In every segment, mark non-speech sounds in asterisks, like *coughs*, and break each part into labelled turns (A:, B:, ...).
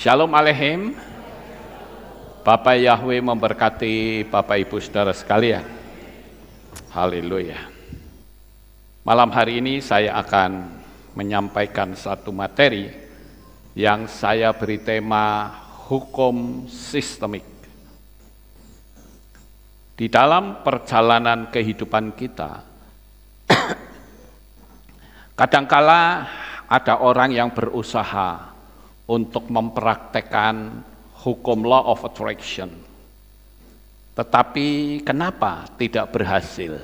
A: Shalom Alehim Bapak Yahweh memberkati Bapak Ibu Saudara sekalian. Haleluya. Malam hari ini saya akan menyampaikan satu materi yang saya beri tema hukum sistemik. Di dalam perjalanan kehidupan kita, *coughs* kadangkala ada orang yang berusaha untuk mempraktekkan hukum law of attraction. Tetapi kenapa tidak berhasil?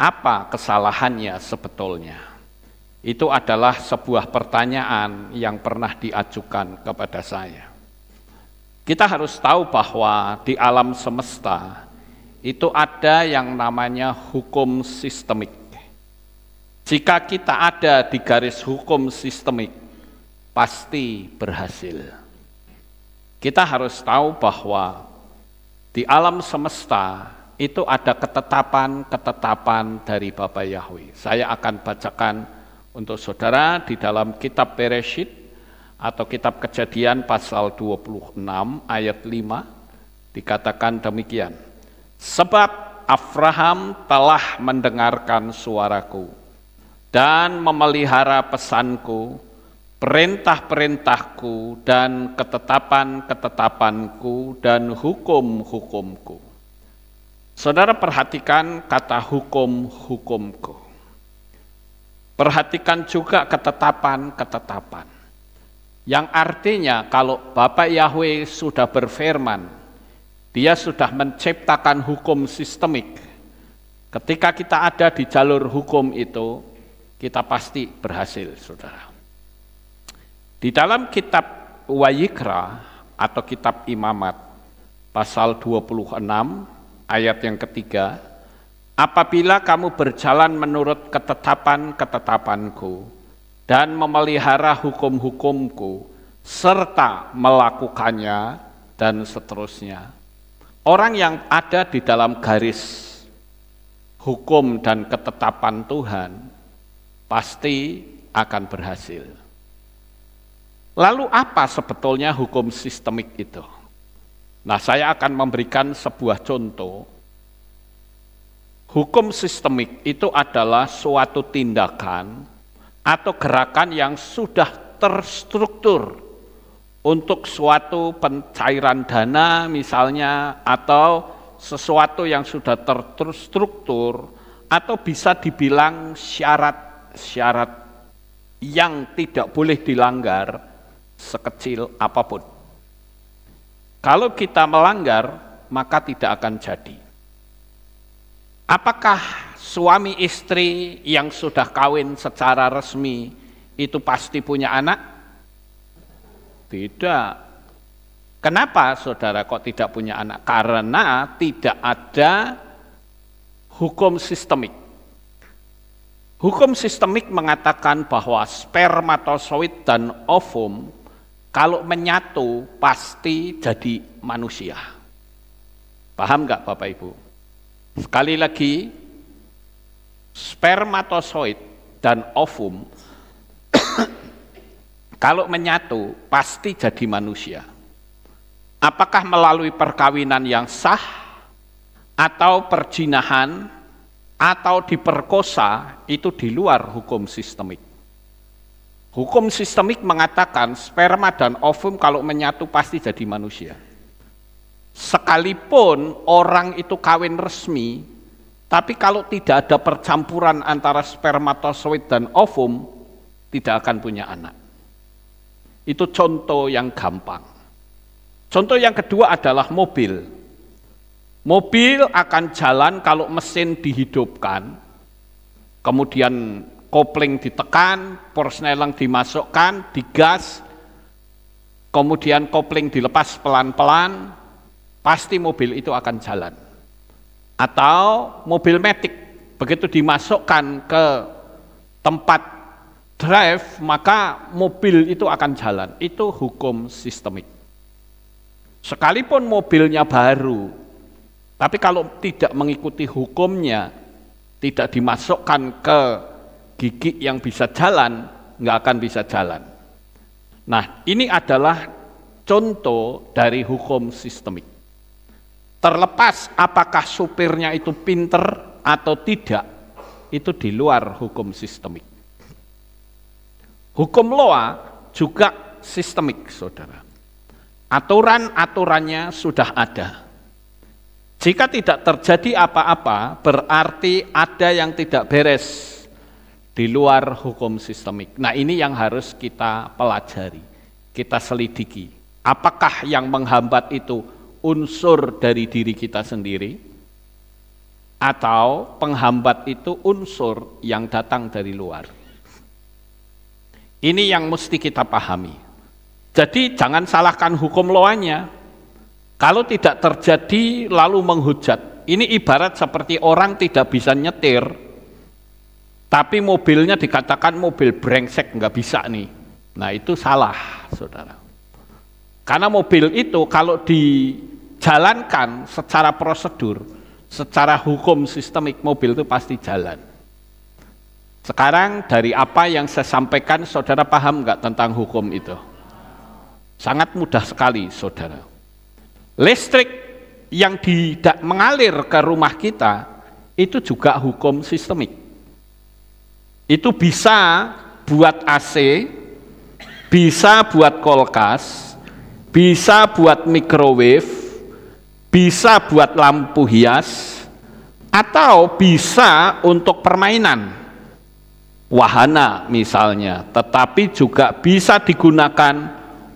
A: Apa kesalahannya sebetulnya? Itu adalah sebuah pertanyaan yang pernah diajukan kepada saya. Kita harus tahu bahwa di alam semesta itu ada yang namanya hukum sistemik. Jika kita ada di garis hukum sistemik, pasti berhasil. Kita harus tahu bahwa di alam semesta itu ada ketetapan-ketetapan dari Bapa Yahweh. Saya akan bacakan untuk saudara di dalam kitab Bereshit atau kitab Kejadian pasal 26 ayat 5 dikatakan demikian. Sebab Abraham telah mendengarkan suaraku dan memelihara pesanku perintah-perintahku dan ketetapan-ketetapanku dan hukum-hukumku. Saudara perhatikan kata hukum-hukumku. Perhatikan juga ketetapan-ketetapan. Yang artinya kalau Bapak Yahweh sudah berfirman, dia sudah menciptakan hukum sistemik. Ketika kita ada di jalur hukum itu, kita pasti berhasil, saudara. Di dalam kitab Wayikra atau kitab Imamat pasal 26 ayat yang ketiga, apabila kamu berjalan menurut ketetapan-ketetapanku dan memelihara hukum-hukumku serta melakukannya dan seterusnya. Orang yang ada di dalam garis hukum dan ketetapan Tuhan pasti akan berhasil. Lalu apa sebetulnya hukum sistemik itu? Nah, saya akan memberikan sebuah contoh. Hukum sistemik itu adalah suatu tindakan atau gerakan yang sudah terstruktur untuk suatu pencairan dana misalnya atau sesuatu yang sudah terstruktur atau bisa dibilang syarat-syarat yang tidak boleh dilanggar sekecil apapun. Kalau kita melanggar, maka tidak akan jadi. Apakah suami istri yang sudah kawin secara resmi itu pasti punya anak? Tidak. Kenapa saudara kok tidak punya anak? Karena tidak ada hukum sistemik. Hukum sistemik mengatakan bahwa spermatozoid dan ovum kalau menyatu pasti jadi manusia. Paham nggak Bapak Ibu? Sekali lagi, spermatozoid dan ovum *coughs* kalau menyatu pasti jadi manusia. Apakah melalui perkawinan yang sah atau perjinahan atau diperkosa itu di luar hukum sistemik. Hukum sistemik mengatakan sperma dan ovum kalau menyatu pasti jadi manusia. Sekalipun orang itu kawin resmi, tapi kalau tidak ada percampuran antara spermatozoid dan ovum, tidak akan punya anak. Itu contoh yang gampang. Contoh yang kedua adalah mobil. Mobil akan jalan kalau mesin dihidupkan, kemudian kopling ditekan, persneling dimasukkan, digas, kemudian kopling dilepas pelan-pelan, pasti mobil itu akan jalan. Atau mobil metik, begitu dimasukkan ke tempat drive, maka mobil itu akan jalan. Itu hukum sistemik. Sekalipun mobilnya baru, tapi kalau tidak mengikuti hukumnya, tidak dimasukkan ke gigi yang bisa jalan nggak akan bisa jalan. Nah, ini adalah contoh dari hukum sistemik. Terlepas apakah supirnya itu pinter atau tidak, itu di luar hukum sistemik. Hukum loa juga sistemik, saudara. Aturan-aturannya sudah ada. Jika tidak terjadi apa-apa, berarti ada yang tidak beres di luar hukum sistemik. Nah, ini yang harus kita pelajari, kita selidiki. Apakah yang menghambat itu unsur dari diri kita sendiri atau penghambat itu unsur yang datang dari luar? Ini yang mesti kita pahami. Jadi jangan salahkan hukum loanya. Kalau tidak terjadi lalu menghujat. Ini ibarat seperti orang tidak bisa nyetir, tapi mobilnya dikatakan mobil brengsek, nggak bisa nih. Nah itu salah, saudara. Karena mobil itu kalau dijalankan secara prosedur, secara hukum sistemik mobil itu pasti jalan. Sekarang dari apa yang saya sampaikan, saudara paham nggak tentang hukum itu? Sangat mudah sekali, saudara. Listrik yang tidak mengalir ke rumah kita itu juga hukum sistemik itu bisa buat AC, bisa buat kulkas, bisa buat microwave, bisa buat lampu hias, atau bisa untuk permainan. Wahana misalnya, tetapi juga bisa digunakan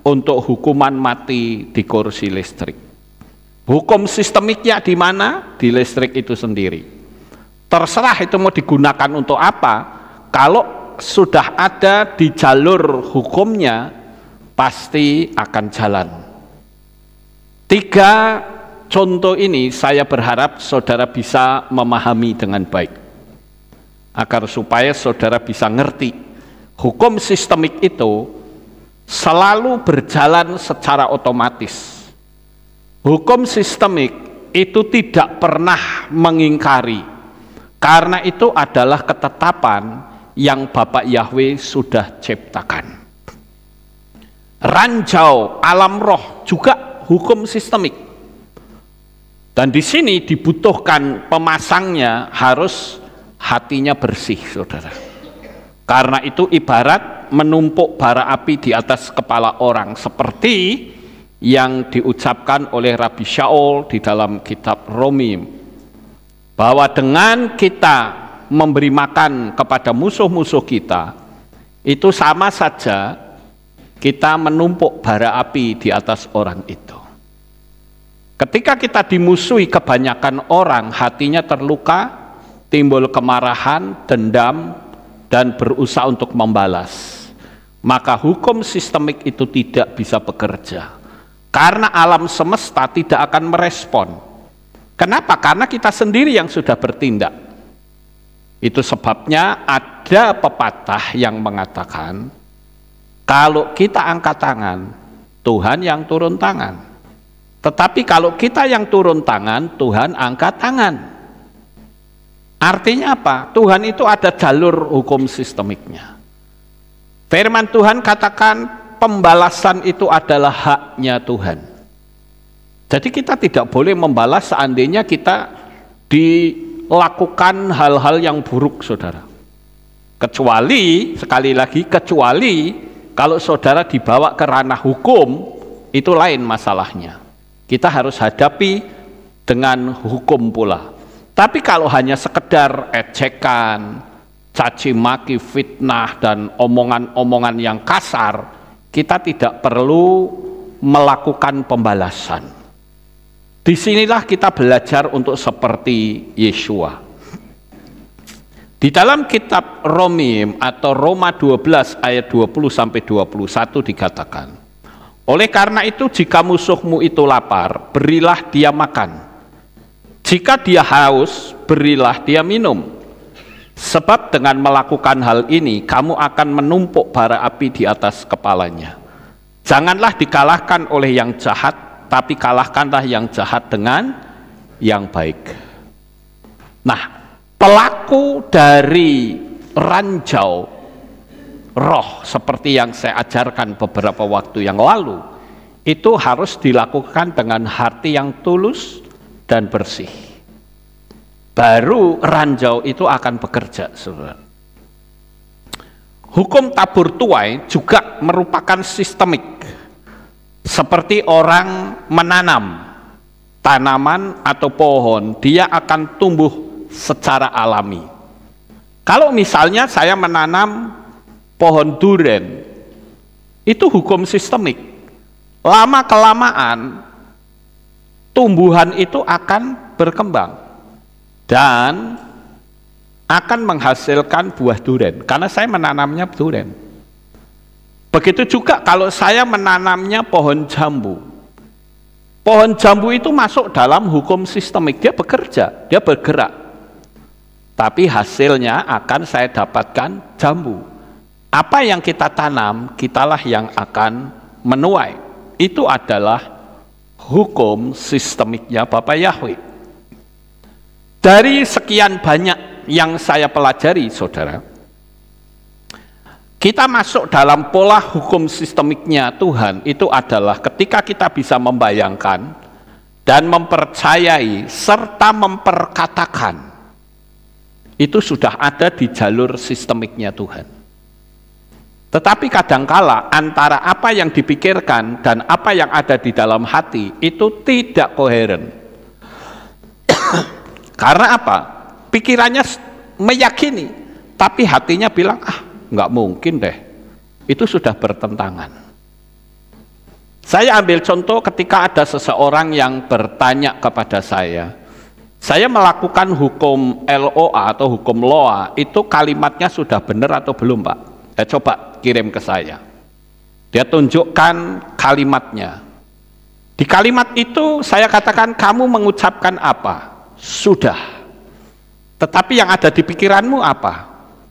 A: untuk hukuman mati di kursi listrik. Hukum sistemiknya di mana? Di listrik itu sendiri. Terserah itu mau digunakan untuk apa, kalau sudah ada di jalur hukumnya pasti akan jalan tiga contoh ini saya berharap saudara bisa memahami dengan baik agar supaya saudara bisa ngerti hukum sistemik itu selalu berjalan secara otomatis hukum sistemik itu tidak pernah mengingkari karena itu adalah ketetapan yang Bapak Yahweh sudah ciptakan. Ranjau alam roh juga hukum sistemik. Dan di sini dibutuhkan pemasangnya harus hatinya bersih, saudara. Karena itu ibarat menumpuk bara api di atas kepala orang seperti yang diucapkan oleh Rabbi Shaul di dalam kitab Romi bahwa dengan kita memberi makan kepada musuh-musuh kita, itu sama saja kita menumpuk bara api di atas orang itu. Ketika kita dimusuhi kebanyakan orang, hatinya terluka, timbul kemarahan, dendam, dan berusaha untuk membalas. Maka hukum sistemik itu tidak bisa bekerja. Karena alam semesta tidak akan merespon. Kenapa? Karena kita sendiri yang sudah bertindak. Itu sebabnya ada pepatah yang mengatakan, kalau kita angkat tangan, Tuhan yang turun tangan. Tetapi kalau kita yang turun tangan, Tuhan angkat tangan. Artinya apa? Tuhan itu ada jalur hukum sistemiknya. Firman Tuhan katakan pembalasan itu adalah haknya Tuhan. Jadi kita tidak boleh membalas seandainya kita di lakukan hal-hal yang buruk saudara kecuali sekali lagi kecuali kalau saudara dibawa ke ranah hukum itu lain masalahnya kita harus hadapi dengan hukum pula tapi kalau hanya sekedar ejekan caci maki fitnah dan omongan-omongan yang kasar kita tidak perlu melakukan pembalasan Disinilah kita belajar untuk seperti Yeshua. Di dalam kitab Romim atau Roma 12 ayat 20 sampai 21 dikatakan, oleh karena itu jika musuhmu itu lapar, berilah dia makan. Jika dia haus, berilah dia minum. Sebab dengan melakukan hal ini, kamu akan menumpuk bara api di atas kepalanya. Janganlah dikalahkan oleh yang jahat, tapi kalahkanlah yang jahat dengan yang baik. Nah, pelaku dari ranjau roh seperti yang saya ajarkan beberapa waktu yang lalu itu harus dilakukan dengan hati yang tulus dan bersih. Baru ranjau itu akan bekerja, saudara. Hukum tabur tuai juga merupakan sistemik seperti orang menanam tanaman atau pohon, dia akan tumbuh secara alami. Kalau misalnya saya menanam pohon durian, itu hukum sistemik. Lama kelamaan tumbuhan itu akan berkembang dan akan menghasilkan buah durian karena saya menanamnya durian. Begitu juga kalau saya menanamnya pohon jambu. Pohon jambu itu masuk dalam hukum sistemik, dia bekerja, dia bergerak. Tapi hasilnya akan saya dapatkan jambu. Apa yang kita tanam, kitalah yang akan menuai. Itu adalah hukum sistemiknya Bapak Yahweh. Dari sekian banyak yang saya pelajari, saudara, kita masuk dalam pola hukum sistemiknya Tuhan itu adalah ketika kita bisa membayangkan dan mempercayai serta memperkatakan itu sudah ada di jalur sistemiknya Tuhan. Tetapi kadangkala antara apa yang dipikirkan dan apa yang ada di dalam hati itu tidak koheren. *coughs* Karena apa? Pikirannya meyakini, tapi hatinya bilang, ah nggak mungkin deh. Itu sudah bertentangan. Saya ambil contoh ketika ada seseorang yang bertanya kepada saya, saya melakukan hukum LOA atau hukum LOA, itu kalimatnya sudah benar atau belum Pak? Eh, coba kirim ke saya. Dia tunjukkan kalimatnya. Di kalimat itu saya katakan kamu mengucapkan apa? Sudah. Tetapi yang ada di pikiranmu apa?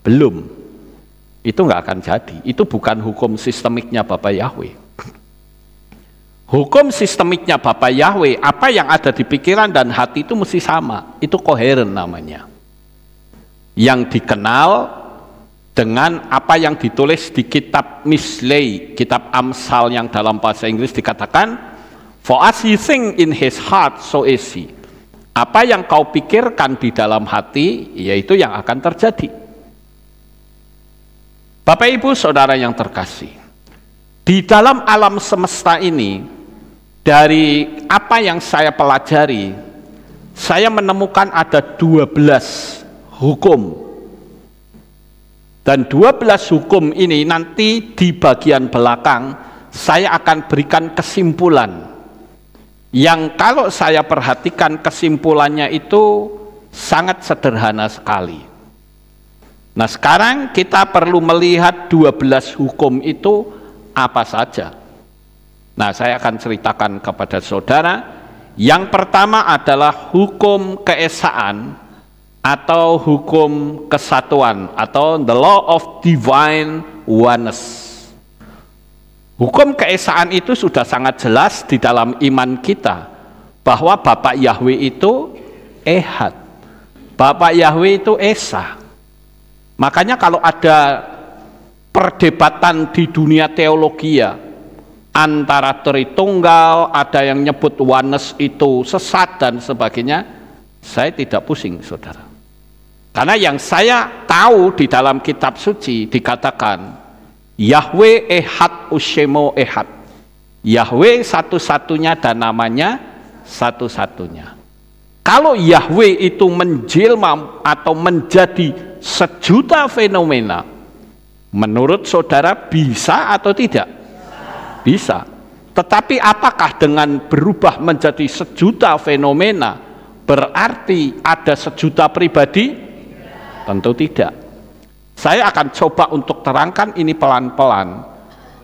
A: Belum itu nggak akan jadi. Itu bukan hukum sistemiknya Bapak Yahweh. Hukum sistemiknya Bapak Yahweh, apa yang ada di pikiran dan hati itu mesti sama. Itu koheren namanya. Yang dikenal dengan apa yang ditulis di kitab Mislei, kitab Amsal yang dalam bahasa Inggris dikatakan, For as he think in his heart, so is he. Apa yang kau pikirkan di dalam hati, yaitu yang akan terjadi. Bapak Ibu Saudara yang terkasih, di dalam alam semesta ini, dari apa yang saya pelajari, saya menemukan ada 12 hukum. Dan 12 hukum ini nanti di bagian belakang saya akan berikan kesimpulan. Yang kalau saya perhatikan kesimpulannya itu sangat sederhana sekali. Nah sekarang kita perlu melihat 12 hukum itu apa saja. Nah saya akan ceritakan kepada saudara. Yang pertama adalah hukum keesaan atau hukum kesatuan atau the law of divine oneness. Hukum keesaan itu sudah sangat jelas di dalam iman kita bahwa Bapak Yahweh itu Ehad. Bapak Yahweh itu Esa. Makanya kalau ada perdebatan di dunia teologi ya, antara Tritunggal, ada yang nyebut Wanes itu sesat dan sebagainya, saya tidak pusing saudara. Karena yang saya tahu di dalam kitab suci dikatakan Yahweh Ehad Ushemo Ehad. Yahweh satu-satunya dan namanya satu-satunya. Kalau Yahweh itu menjelma atau menjadi sejuta fenomena menurut saudara bisa atau tidak bisa tetapi apakah dengan berubah menjadi sejuta fenomena berarti ada sejuta pribadi tentu tidak saya akan coba untuk terangkan ini pelan-pelan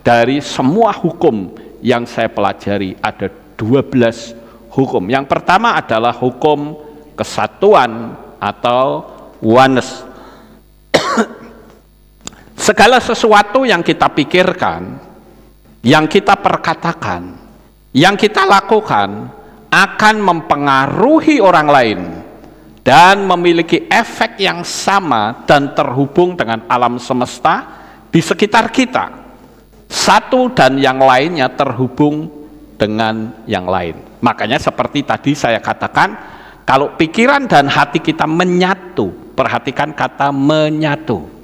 A: dari semua hukum yang saya pelajari ada 12 hukum yang pertama adalah hukum kesatuan atau oneness Segala sesuatu yang kita pikirkan, yang kita perkatakan, yang kita lakukan akan mempengaruhi orang lain dan memiliki efek yang sama dan terhubung dengan alam semesta di sekitar kita. Satu dan yang lainnya terhubung dengan yang lain. Makanya seperti tadi saya katakan, kalau pikiran dan hati kita menyatu, perhatikan kata menyatu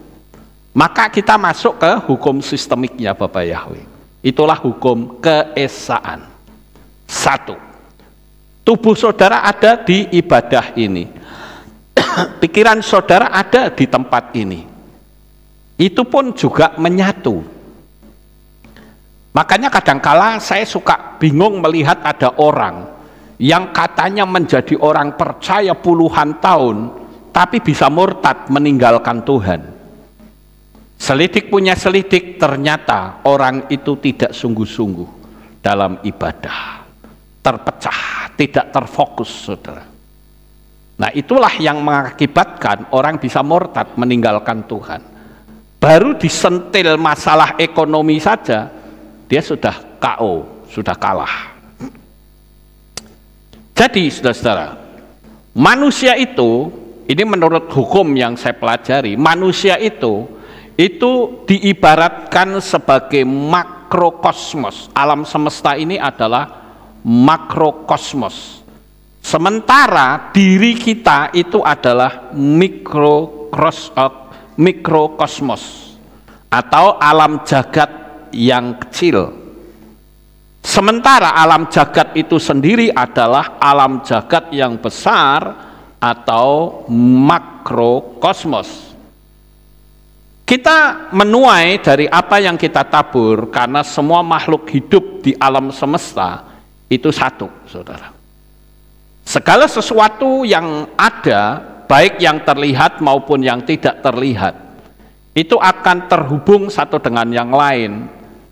A: maka kita masuk ke hukum sistemiknya Bapak Yahweh. Itulah hukum keesaan. Satu, tubuh saudara ada di ibadah ini. *coughs* Pikiran saudara ada di tempat ini. Itu pun juga menyatu. Makanya kadangkala saya suka bingung melihat ada orang yang katanya menjadi orang percaya puluhan tahun, tapi bisa murtad meninggalkan Tuhan. Selidik punya selidik, ternyata orang itu tidak sungguh-sungguh dalam ibadah. Terpecah, tidak terfokus, saudara. Nah itulah yang mengakibatkan orang bisa murtad, meninggalkan Tuhan. Baru disentil masalah ekonomi saja, dia sudah KO, sudah kalah. Jadi saudara-saudara, manusia itu, ini menurut hukum yang saya pelajari, manusia itu itu diibaratkan sebagai makrokosmos. Alam semesta ini adalah makrokosmos. Sementara diri kita itu adalah mikrokros, uh, mikrokosmos atau alam jagat yang kecil. Sementara alam jagat itu sendiri adalah alam jagat yang besar atau makrokosmos. Kita menuai dari apa yang kita tabur karena semua makhluk hidup di alam semesta itu satu, saudara. Segala sesuatu yang ada, baik yang terlihat maupun yang tidak terlihat, itu akan terhubung satu dengan yang lain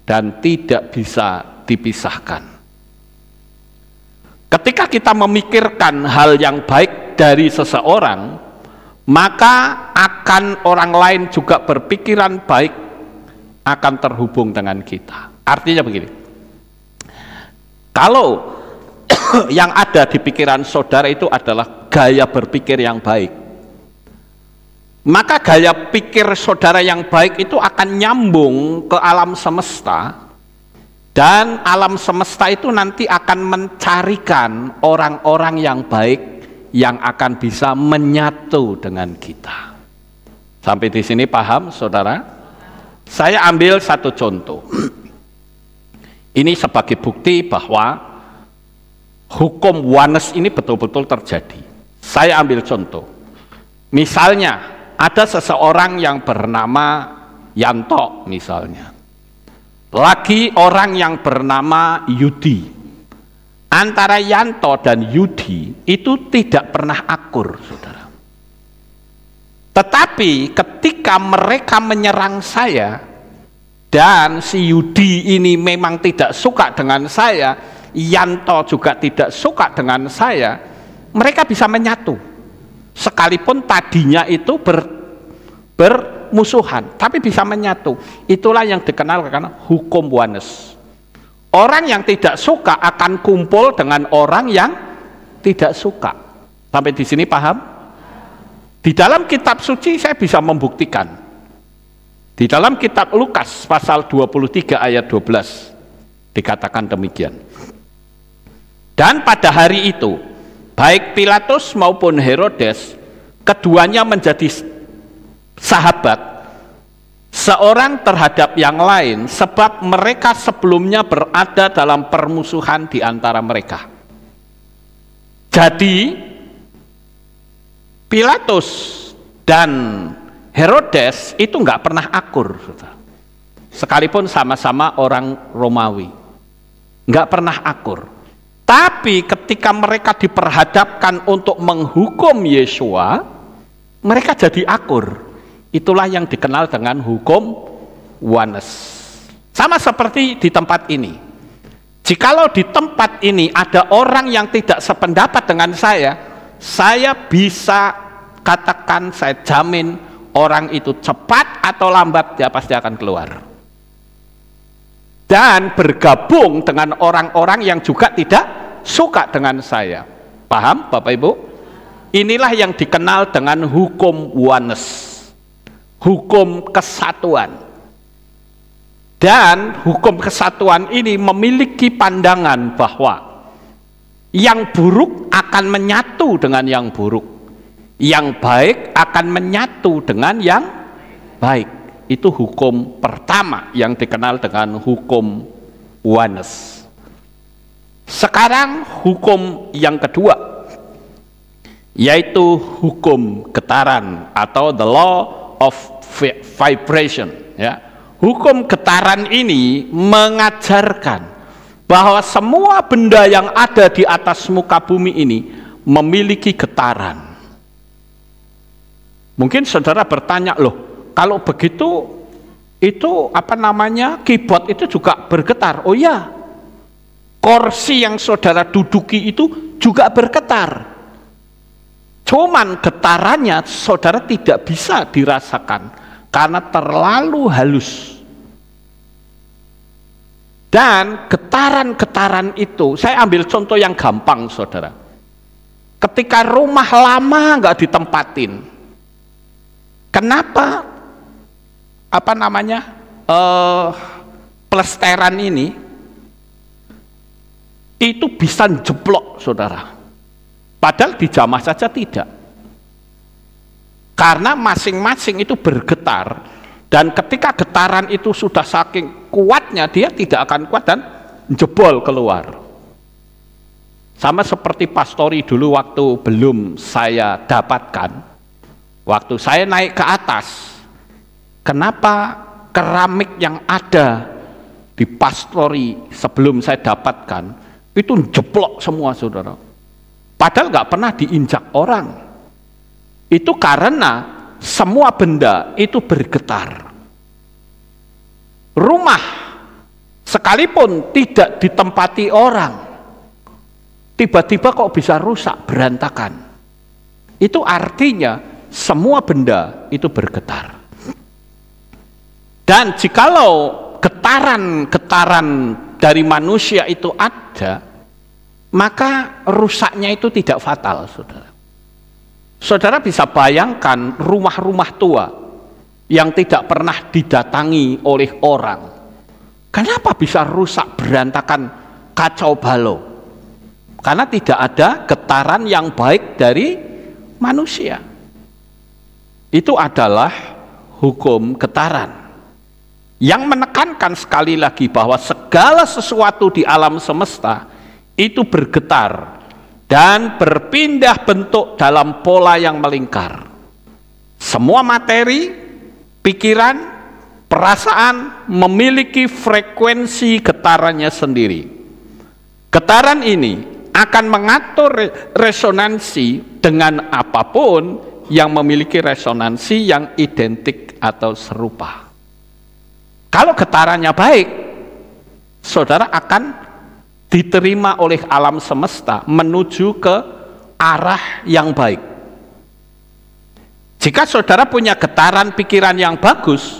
A: dan tidak bisa dipisahkan. Ketika kita memikirkan hal yang baik dari seseorang, maka akan orang lain juga berpikiran baik akan terhubung dengan kita. Artinya begini, kalau *coughs* yang ada di pikiran saudara itu adalah gaya berpikir yang baik, maka gaya pikir saudara yang baik itu akan nyambung ke alam semesta dan alam semesta itu nanti akan mencarikan orang-orang yang baik yang akan bisa menyatu dengan kita. Sampai di sini paham, saudara? Saya ambil satu contoh. Ini sebagai bukti bahwa hukum oneness ini betul-betul terjadi. Saya ambil contoh. Misalnya, ada seseorang yang bernama Yanto misalnya. Lagi orang yang bernama Yudi antara Yanto dan Yudi itu tidak pernah akur, saudara. Tetapi ketika mereka menyerang saya dan si Yudi ini memang tidak suka dengan saya, Yanto juga tidak suka dengan saya, mereka bisa menyatu. Sekalipun tadinya itu ber, bermusuhan, tapi bisa menyatu. Itulah yang dikenal karena hukum Wanes Orang yang tidak suka akan kumpul dengan orang yang tidak suka. Sampai di sini paham? Di dalam kitab suci saya bisa membuktikan. Di dalam kitab Lukas pasal 23 ayat 12 dikatakan demikian. Dan pada hari itu, baik Pilatus maupun Herodes, keduanya menjadi sahabat seorang terhadap yang lain sebab mereka sebelumnya berada dalam permusuhan di antara mereka. Jadi Pilatus dan Herodes itu nggak pernah akur, sekalipun sama-sama orang Romawi, nggak pernah akur. Tapi ketika mereka diperhadapkan untuk menghukum Yesua, mereka jadi akur Itulah yang dikenal dengan hukum Wanes. Sama seperti di tempat ini. Jikalau di tempat ini ada orang yang tidak sependapat dengan saya, saya bisa katakan, saya jamin orang itu cepat atau lambat dia pasti akan keluar. Dan bergabung dengan orang-orang yang juga tidak suka dengan saya. Paham Bapak Ibu? Inilah yang dikenal dengan hukum Wanes hukum kesatuan. Dan hukum kesatuan ini memiliki pandangan bahwa yang buruk akan menyatu dengan yang buruk. Yang baik akan menyatu dengan yang baik. Itu hukum pertama yang dikenal dengan hukum oneness. Sekarang hukum yang kedua yaitu hukum getaran atau the law of vibration ya hukum getaran ini mengajarkan bahwa semua benda yang ada di atas muka bumi ini memiliki getaran mungkin saudara bertanya loh kalau begitu itu apa namanya keyboard itu juga bergetar oh ya kursi yang saudara duduki itu juga bergetar cuman getarannya saudara tidak bisa dirasakan karena terlalu halus. Dan getaran-getaran itu, saya ambil contoh yang gampang, saudara. Ketika rumah lama nggak ditempatin, kenapa apa namanya uh, plesteran ini itu bisa jeblok, saudara. Padahal di jamah saja tidak. Karena masing-masing itu bergetar dan ketika getaran itu sudah saking kuatnya dia tidak akan kuat dan jebol keluar. Sama seperti pastori dulu waktu belum saya dapatkan. Waktu saya naik ke atas, kenapa keramik yang ada di pastori sebelum saya dapatkan itu jeblok semua saudara. Padahal nggak pernah diinjak orang itu karena semua benda itu bergetar. Rumah sekalipun tidak ditempati orang, tiba-tiba kok bisa rusak, berantakan. Itu artinya semua benda itu bergetar. Dan jikalau getaran-getaran dari manusia itu ada, maka rusaknya itu tidak fatal, saudara. Saudara bisa bayangkan rumah-rumah tua yang tidak pernah didatangi oleh orang. Kenapa bisa rusak berantakan kacau balau? Karena tidak ada getaran yang baik dari manusia. Itu adalah hukum getaran. Yang menekankan sekali lagi bahwa segala sesuatu di alam semesta itu bergetar dan berpindah bentuk dalam pola yang melingkar. Semua materi, pikiran, perasaan memiliki frekuensi getarannya sendiri. Getaran ini akan mengatur resonansi dengan apapun yang memiliki resonansi yang identik atau serupa. Kalau getarannya baik, saudara akan diterima oleh alam semesta menuju ke arah yang baik. Jika saudara punya getaran pikiran yang bagus,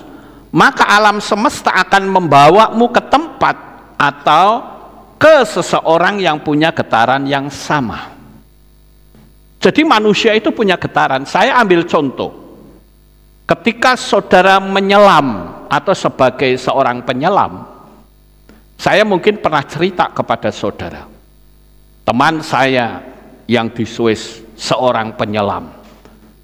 A: maka alam semesta akan membawamu ke tempat atau ke seseorang yang punya getaran yang sama. Jadi manusia itu punya getaran. Saya ambil contoh. Ketika saudara menyelam atau sebagai seorang penyelam, saya mungkin pernah cerita kepada saudara, teman saya yang di Swiss, seorang penyelam.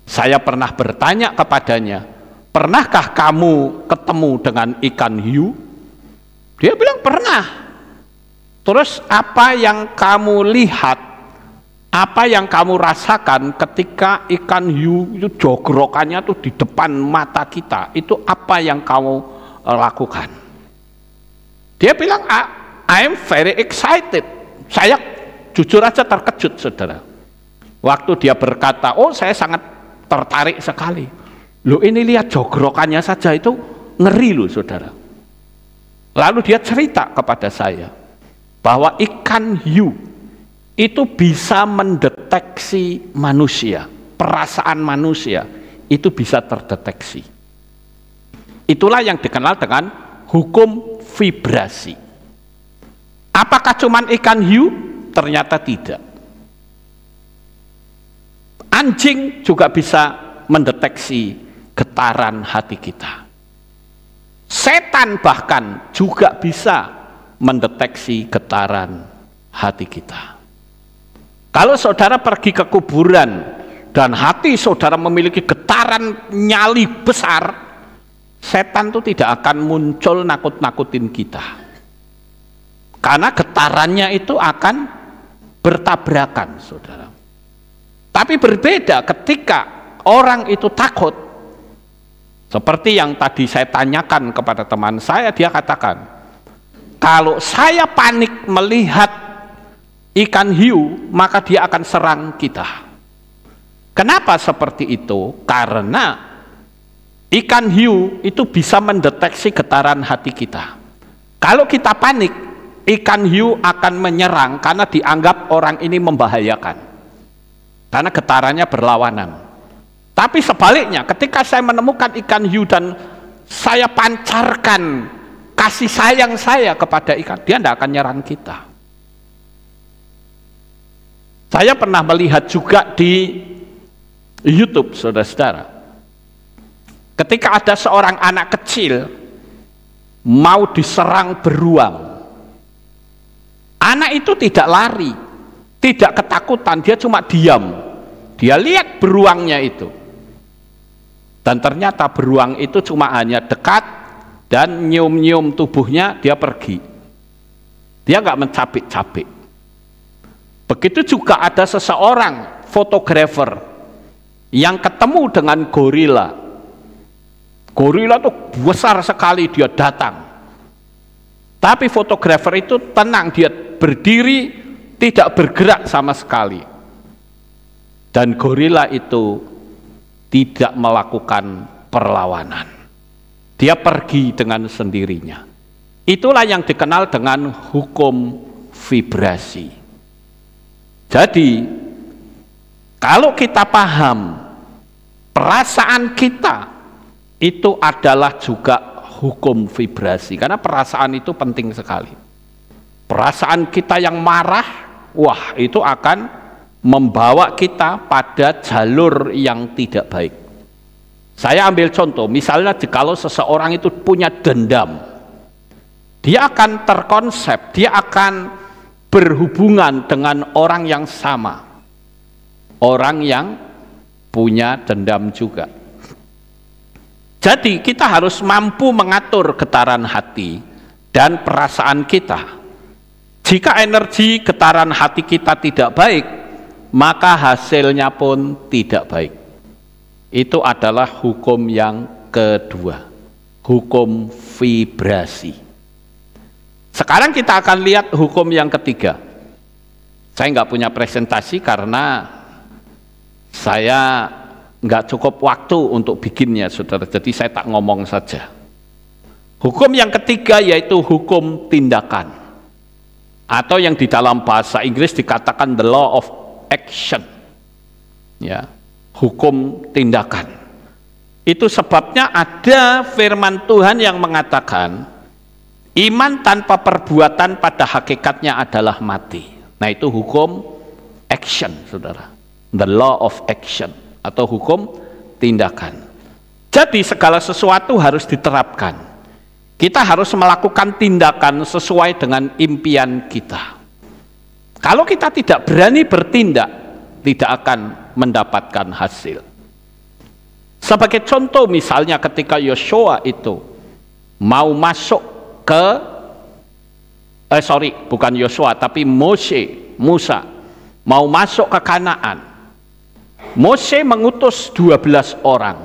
A: Saya pernah bertanya kepadanya, pernahkah kamu ketemu dengan ikan hiu? Dia bilang pernah. Terus apa yang kamu lihat, apa yang kamu rasakan ketika ikan hiu itu jogrokannya tuh di depan mata kita, itu apa yang kamu lakukan? Dia bilang, I am very excited. Saya jujur aja terkejut, saudara. Waktu dia berkata, oh saya sangat tertarik sekali. Lu ini lihat jogrokannya saja itu ngeri lu, saudara. Lalu dia cerita kepada saya bahwa ikan hiu itu bisa mendeteksi manusia, perasaan manusia itu bisa terdeteksi. Itulah yang dikenal dengan hukum vibrasi. Apakah cuman ikan hiu? Ternyata tidak. Anjing juga bisa mendeteksi getaran hati kita. Setan bahkan juga bisa mendeteksi getaran hati kita. Kalau saudara pergi ke kuburan dan hati saudara memiliki getaran nyali besar, Setan itu tidak akan muncul nakut-nakutin kita. Karena getarannya itu akan bertabrakan, Saudara. Tapi berbeda ketika orang itu takut. Seperti yang tadi saya tanyakan kepada teman saya, dia katakan, kalau saya panik melihat ikan hiu, maka dia akan serang kita. Kenapa seperti itu? Karena Ikan hiu itu bisa mendeteksi getaran hati kita. Kalau kita panik, ikan hiu akan menyerang karena dianggap orang ini membahayakan. Karena getarannya berlawanan. Tapi sebaliknya, ketika saya menemukan ikan hiu dan saya pancarkan kasih sayang saya kepada ikan, dia tidak akan nyerang kita. Saya pernah melihat juga di YouTube, saudara-saudara Ketika ada seorang anak kecil mau diserang beruang, anak itu tidak lari, tidak ketakutan, dia cuma diam. Dia lihat beruangnya itu. Dan ternyata beruang itu cuma hanya dekat dan nyium-nyium tubuhnya dia pergi. Dia nggak mencapit-capit. Begitu juga ada seseorang fotografer yang ketemu dengan gorila Gorila itu besar sekali dia datang. Tapi fotografer itu tenang, dia berdiri tidak bergerak sama sekali. Dan gorila itu tidak melakukan perlawanan. Dia pergi dengan sendirinya. Itulah yang dikenal dengan hukum vibrasi. Jadi, kalau kita paham perasaan kita itu adalah juga hukum vibrasi karena perasaan itu penting sekali perasaan kita yang marah wah itu akan membawa kita pada jalur yang tidak baik saya ambil contoh misalnya kalau seseorang itu punya dendam dia akan terkonsep dia akan berhubungan dengan orang yang sama orang yang punya dendam juga jadi kita harus mampu mengatur getaran hati dan perasaan kita. Jika energi getaran hati kita tidak baik, maka hasilnya pun tidak baik. Itu adalah hukum yang kedua, hukum vibrasi. Sekarang kita akan lihat hukum yang ketiga. Saya nggak punya presentasi karena saya nggak cukup waktu untuk bikinnya saudara jadi saya tak ngomong saja hukum yang ketiga yaitu hukum tindakan atau yang di dalam bahasa Inggris dikatakan the law of action ya hukum tindakan itu sebabnya ada firman Tuhan yang mengatakan iman tanpa perbuatan pada hakikatnya adalah mati nah itu hukum action saudara the law of action atau hukum tindakan. Jadi segala sesuatu harus diterapkan. Kita harus melakukan tindakan sesuai dengan impian kita. Kalau kita tidak berani bertindak, tidak akan mendapatkan hasil. Sebagai contoh misalnya ketika Yosua itu mau masuk ke eh sorry bukan Yosua tapi Moshe, Musa mau masuk ke Kanaan Mose mengutus 12 orang.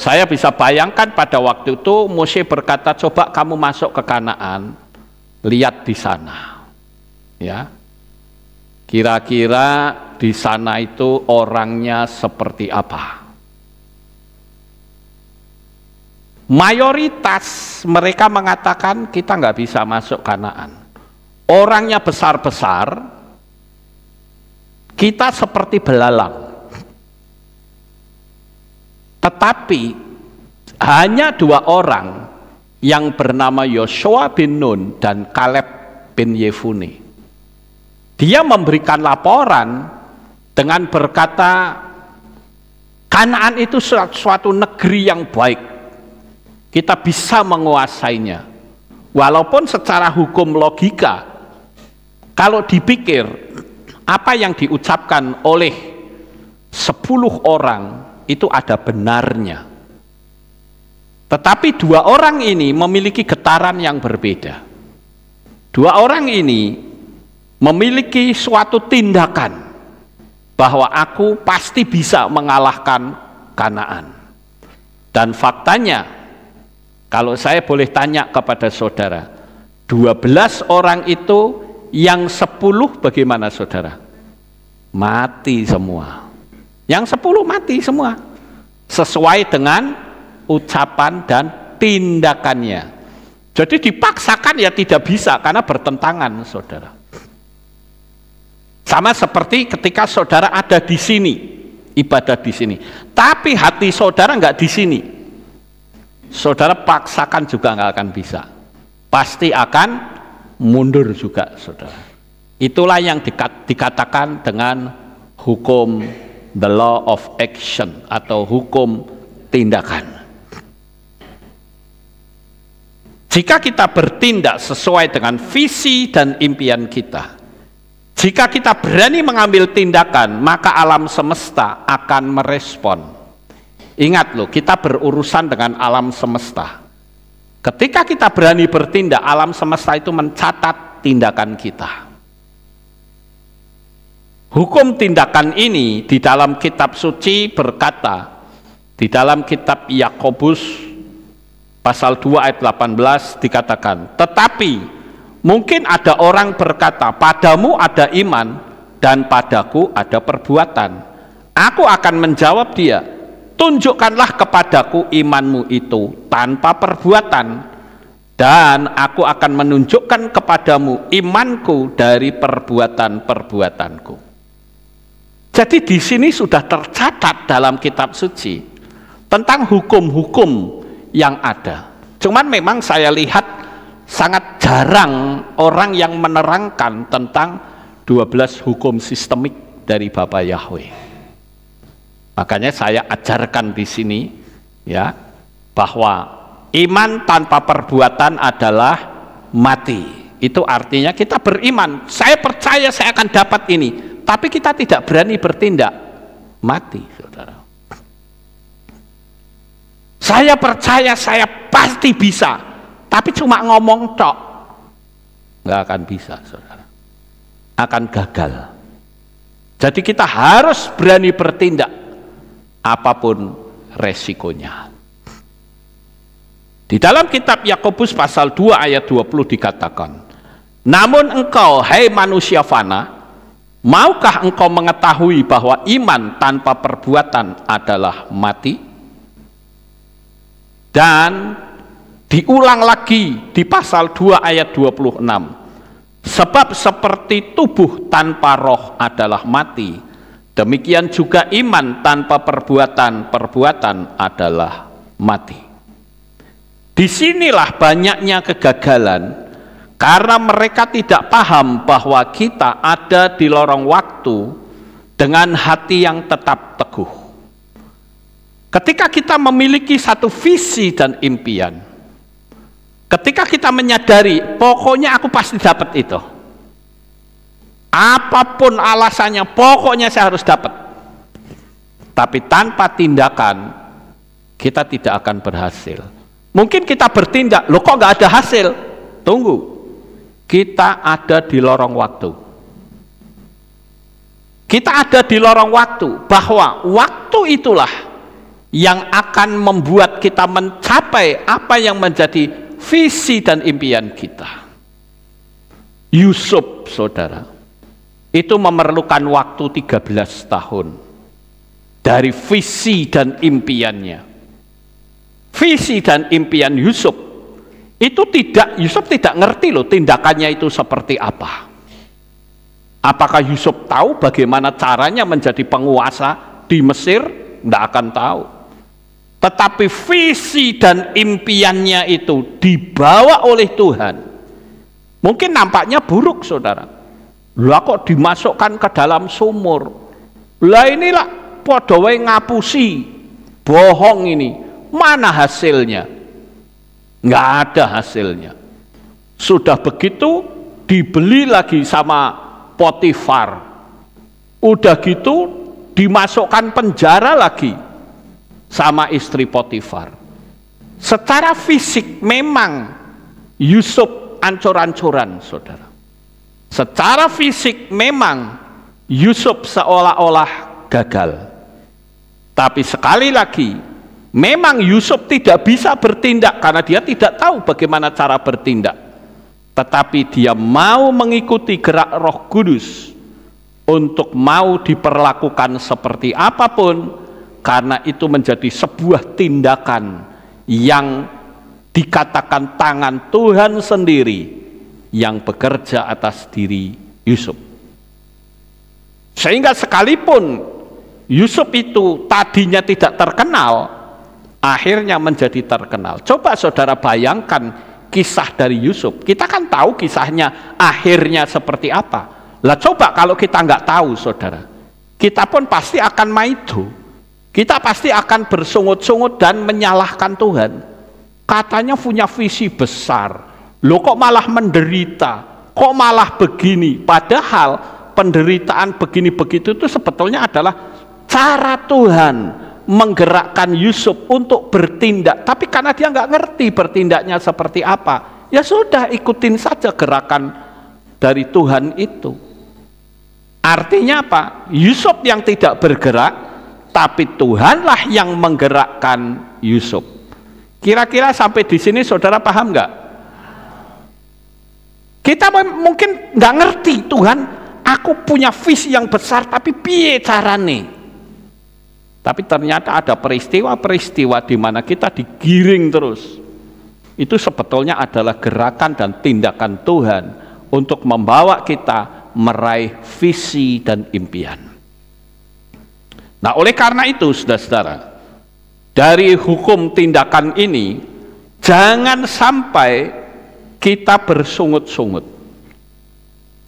A: Saya bisa bayangkan pada waktu itu Mose berkata, "Coba kamu masuk ke Kanaan, lihat di sana." Ya. Kira-kira di sana itu orangnya seperti apa? Mayoritas mereka mengatakan kita nggak bisa masuk Kanaan. Orangnya besar-besar, kita seperti belalang. Tetapi hanya dua orang yang bernama Yosua bin Nun dan Kaleb bin Yefuni. Dia memberikan laporan dengan berkata, Kanaan itu suatu negeri yang baik. Kita bisa menguasainya. Walaupun secara hukum logika, kalau dipikir apa yang diucapkan oleh sepuluh orang itu ada benarnya. Tetapi dua orang ini memiliki getaran yang berbeda. Dua orang ini memiliki suatu tindakan bahwa aku pasti bisa mengalahkan Kanaan. Dan faktanya, kalau saya boleh tanya kepada saudara, 12 orang itu yang sepuluh bagaimana saudara? Mati semua. Yang sepuluh mati semua. Sesuai dengan ucapan dan tindakannya. Jadi dipaksakan ya tidak bisa karena bertentangan saudara. Sama seperti ketika saudara ada di sini, ibadah di sini. Tapi hati saudara nggak di sini. Saudara paksakan juga nggak akan bisa. Pasti akan mundur juga saudara itulah yang dikat, dikatakan dengan hukum the law of action atau hukum tindakan jika kita bertindak sesuai dengan visi dan impian kita jika kita berani mengambil tindakan maka alam semesta akan merespon ingat loh kita berurusan dengan alam semesta Ketika kita berani bertindak, alam semesta itu mencatat tindakan kita. Hukum tindakan ini di dalam kitab suci berkata, di dalam kitab Yakobus pasal 2 ayat 18 dikatakan, "Tetapi mungkin ada orang berkata, padamu ada iman dan padaku ada perbuatan." Aku akan menjawab dia, tunjukkanlah kepadaku imanmu itu tanpa perbuatan dan aku akan menunjukkan kepadamu imanku dari perbuatan-perbuatanku. Jadi di sini sudah tercatat dalam kitab suci tentang hukum-hukum yang ada. Cuman memang saya lihat sangat jarang orang yang menerangkan tentang 12 hukum sistemik dari Bapak Yahweh. Makanya saya ajarkan di sini ya bahwa iman tanpa perbuatan adalah mati. Itu artinya kita beriman, saya percaya saya akan dapat ini, tapi kita tidak berani bertindak. Mati, Saudara. Saya percaya saya pasti bisa, tapi cuma ngomong tok. Nggak akan bisa, Saudara. Akan gagal. Jadi kita harus berani bertindak apapun resikonya. Di dalam kitab Yakobus pasal 2 ayat 20 dikatakan, "Namun engkau hai manusia fana, maukah engkau mengetahui bahwa iman tanpa perbuatan adalah mati?" Dan diulang lagi di pasal 2 ayat 26. Sebab seperti tubuh tanpa roh adalah mati, Demikian juga iman tanpa perbuatan-perbuatan adalah mati. Disinilah banyaknya kegagalan karena mereka tidak paham bahwa kita ada di lorong waktu dengan hati yang tetap teguh. Ketika kita memiliki satu visi dan impian, ketika kita menyadari pokoknya aku pasti dapat itu Apapun alasannya, pokoknya saya harus dapat. Tapi tanpa tindakan, kita tidak akan berhasil. Mungkin kita bertindak, Lo kok nggak ada hasil? Tunggu, kita ada di lorong waktu. Kita ada di lorong waktu, bahwa waktu itulah yang akan membuat kita mencapai apa yang menjadi visi dan impian kita. Yusuf, saudara, itu memerlukan waktu 13 tahun dari visi dan impiannya. Visi dan impian Yusuf itu tidak Yusuf tidak ngerti loh tindakannya itu seperti apa. Apakah Yusuf tahu bagaimana caranya menjadi penguasa di Mesir? Tidak akan tahu. Tetapi visi dan impiannya itu dibawa oleh Tuhan. Mungkin nampaknya buruk, saudara lah kok dimasukkan ke dalam sumur? Lah inilah podowai ngapusi. Bohong ini. Mana hasilnya? Nggak ada hasilnya. Sudah begitu dibeli lagi sama Potifar. Udah gitu dimasukkan penjara lagi sama istri Potifar. Secara fisik memang Yusuf ancur-ancuran, saudara. Secara fisik memang Yusuf seolah-olah gagal. Tapi sekali lagi, memang Yusuf tidak bisa bertindak karena dia tidak tahu bagaimana cara bertindak. Tetapi dia mau mengikuti gerak Roh Kudus untuk mau diperlakukan seperti apapun karena itu menjadi sebuah tindakan yang dikatakan tangan Tuhan sendiri yang bekerja atas diri Yusuf. Sehingga sekalipun Yusuf itu tadinya tidak terkenal, akhirnya menjadi terkenal. Coba saudara bayangkan kisah dari Yusuf. Kita kan tahu kisahnya akhirnya seperti apa. Lah coba kalau kita nggak tahu saudara, kita pun pasti akan maido. Kita pasti akan bersungut-sungut dan menyalahkan Tuhan. Katanya punya visi besar, Lo kok malah menderita? Kok malah begini? Padahal penderitaan begini begitu itu sebetulnya adalah cara Tuhan menggerakkan Yusuf untuk bertindak. Tapi karena dia nggak ngerti bertindaknya seperti apa, ya sudah ikutin saja gerakan dari Tuhan itu. Artinya apa? Yusuf yang tidak bergerak, tapi Tuhanlah yang menggerakkan Yusuf. Kira-kira sampai di sini saudara paham nggak? Kita mungkin nggak ngerti Tuhan, aku punya visi yang besar tapi piye carane? Tapi ternyata ada peristiwa-peristiwa di mana kita digiring terus. Itu sebetulnya adalah gerakan dan tindakan Tuhan untuk membawa kita meraih visi dan impian. Nah, oleh karena itu, saudara-saudara, dari hukum tindakan ini, jangan sampai kita bersungut-sungut.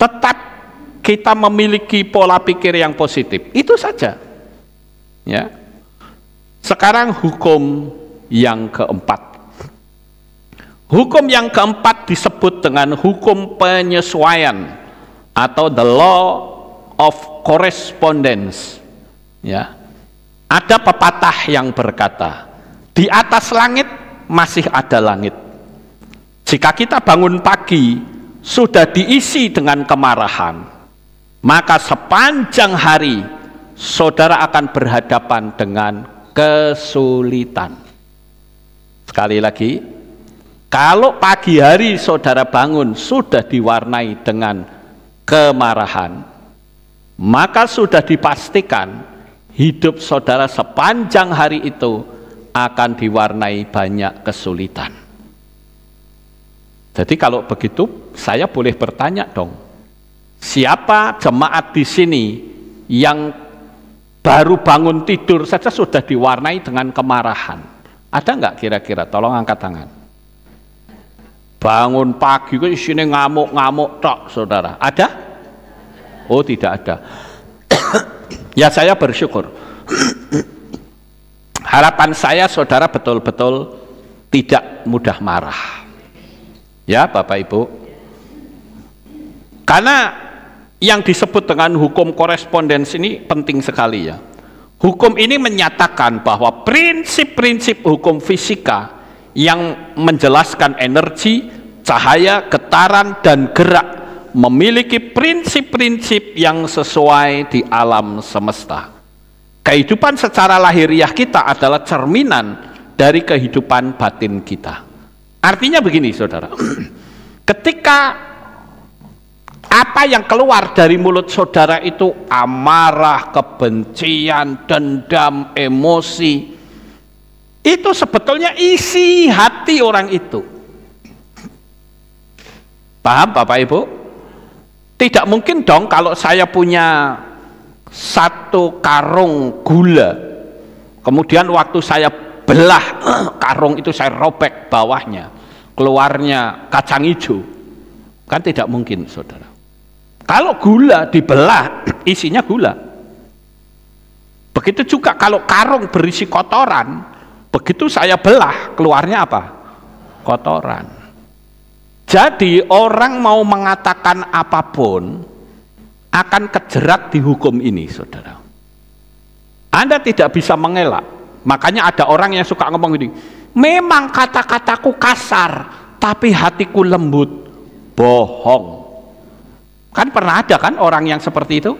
A: Tetap kita memiliki pola pikir yang positif. Itu saja. Ya. Sekarang hukum yang keempat. Hukum yang keempat disebut dengan hukum penyesuaian atau the law of correspondence. Ya. Ada pepatah yang berkata, di atas langit masih ada langit jika kita bangun pagi sudah diisi dengan kemarahan, maka sepanjang hari saudara akan berhadapan dengan kesulitan. Sekali lagi, kalau pagi hari saudara bangun sudah diwarnai dengan kemarahan, maka sudah dipastikan hidup saudara sepanjang hari itu akan diwarnai banyak kesulitan. Jadi kalau begitu saya boleh bertanya dong, siapa jemaat di sini yang baru bangun tidur saja sudah diwarnai dengan kemarahan? Ada nggak kira-kira? Tolong angkat tangan. Bangun pagi ke sini ngamuk-ngamuk tok, saudara. Ada? Oh tidak ada. *coughs* ya saya bersyukur. *coughs* Harapan saya saudara betul-betul tidak mudah marah Ya, Bapak Ibu. Karena yang disebut dengan hukum korespondens ini penting sekali ya. Hukum ini menyatakan bahwa prinsip-prinsip hukum fisika yang menjelaskan energi, cahaya, getaran, dan gerak memiliki prinsip-prinsip yang sesuai di alam semesta. Kehidupan secara lahiriah kita adalah cerminan dari kehidupan batin kita. Artinya begini saudara, ketika apa yang keluar dari mulut saudara itu amarah, kebencian, dendam, emosi, itu sebetulnya isi hati orang itu. Paham Bapak Ibu? Tidak mungkin dong kalau saya punya satu karung gula, kemudian waktu saya belah karung itu saya robek bawahnya keluarnya kacang hijau kan tidak mungkin saudara kalau gula dibelah isinya gula begitu juga kalau karung berisi kotoran begitu saya belah keluarnya apa kotoran jadi orang mau mengatakan apapun akan kejerat di hukum ini saudara anda tidak bisa mengelak Makanya ada orang yang suka ngomong gini, memang kata-kataku kasar, tapi hatiku lembut. Bohong. Kan pernah ada kan orang yang seperti itu?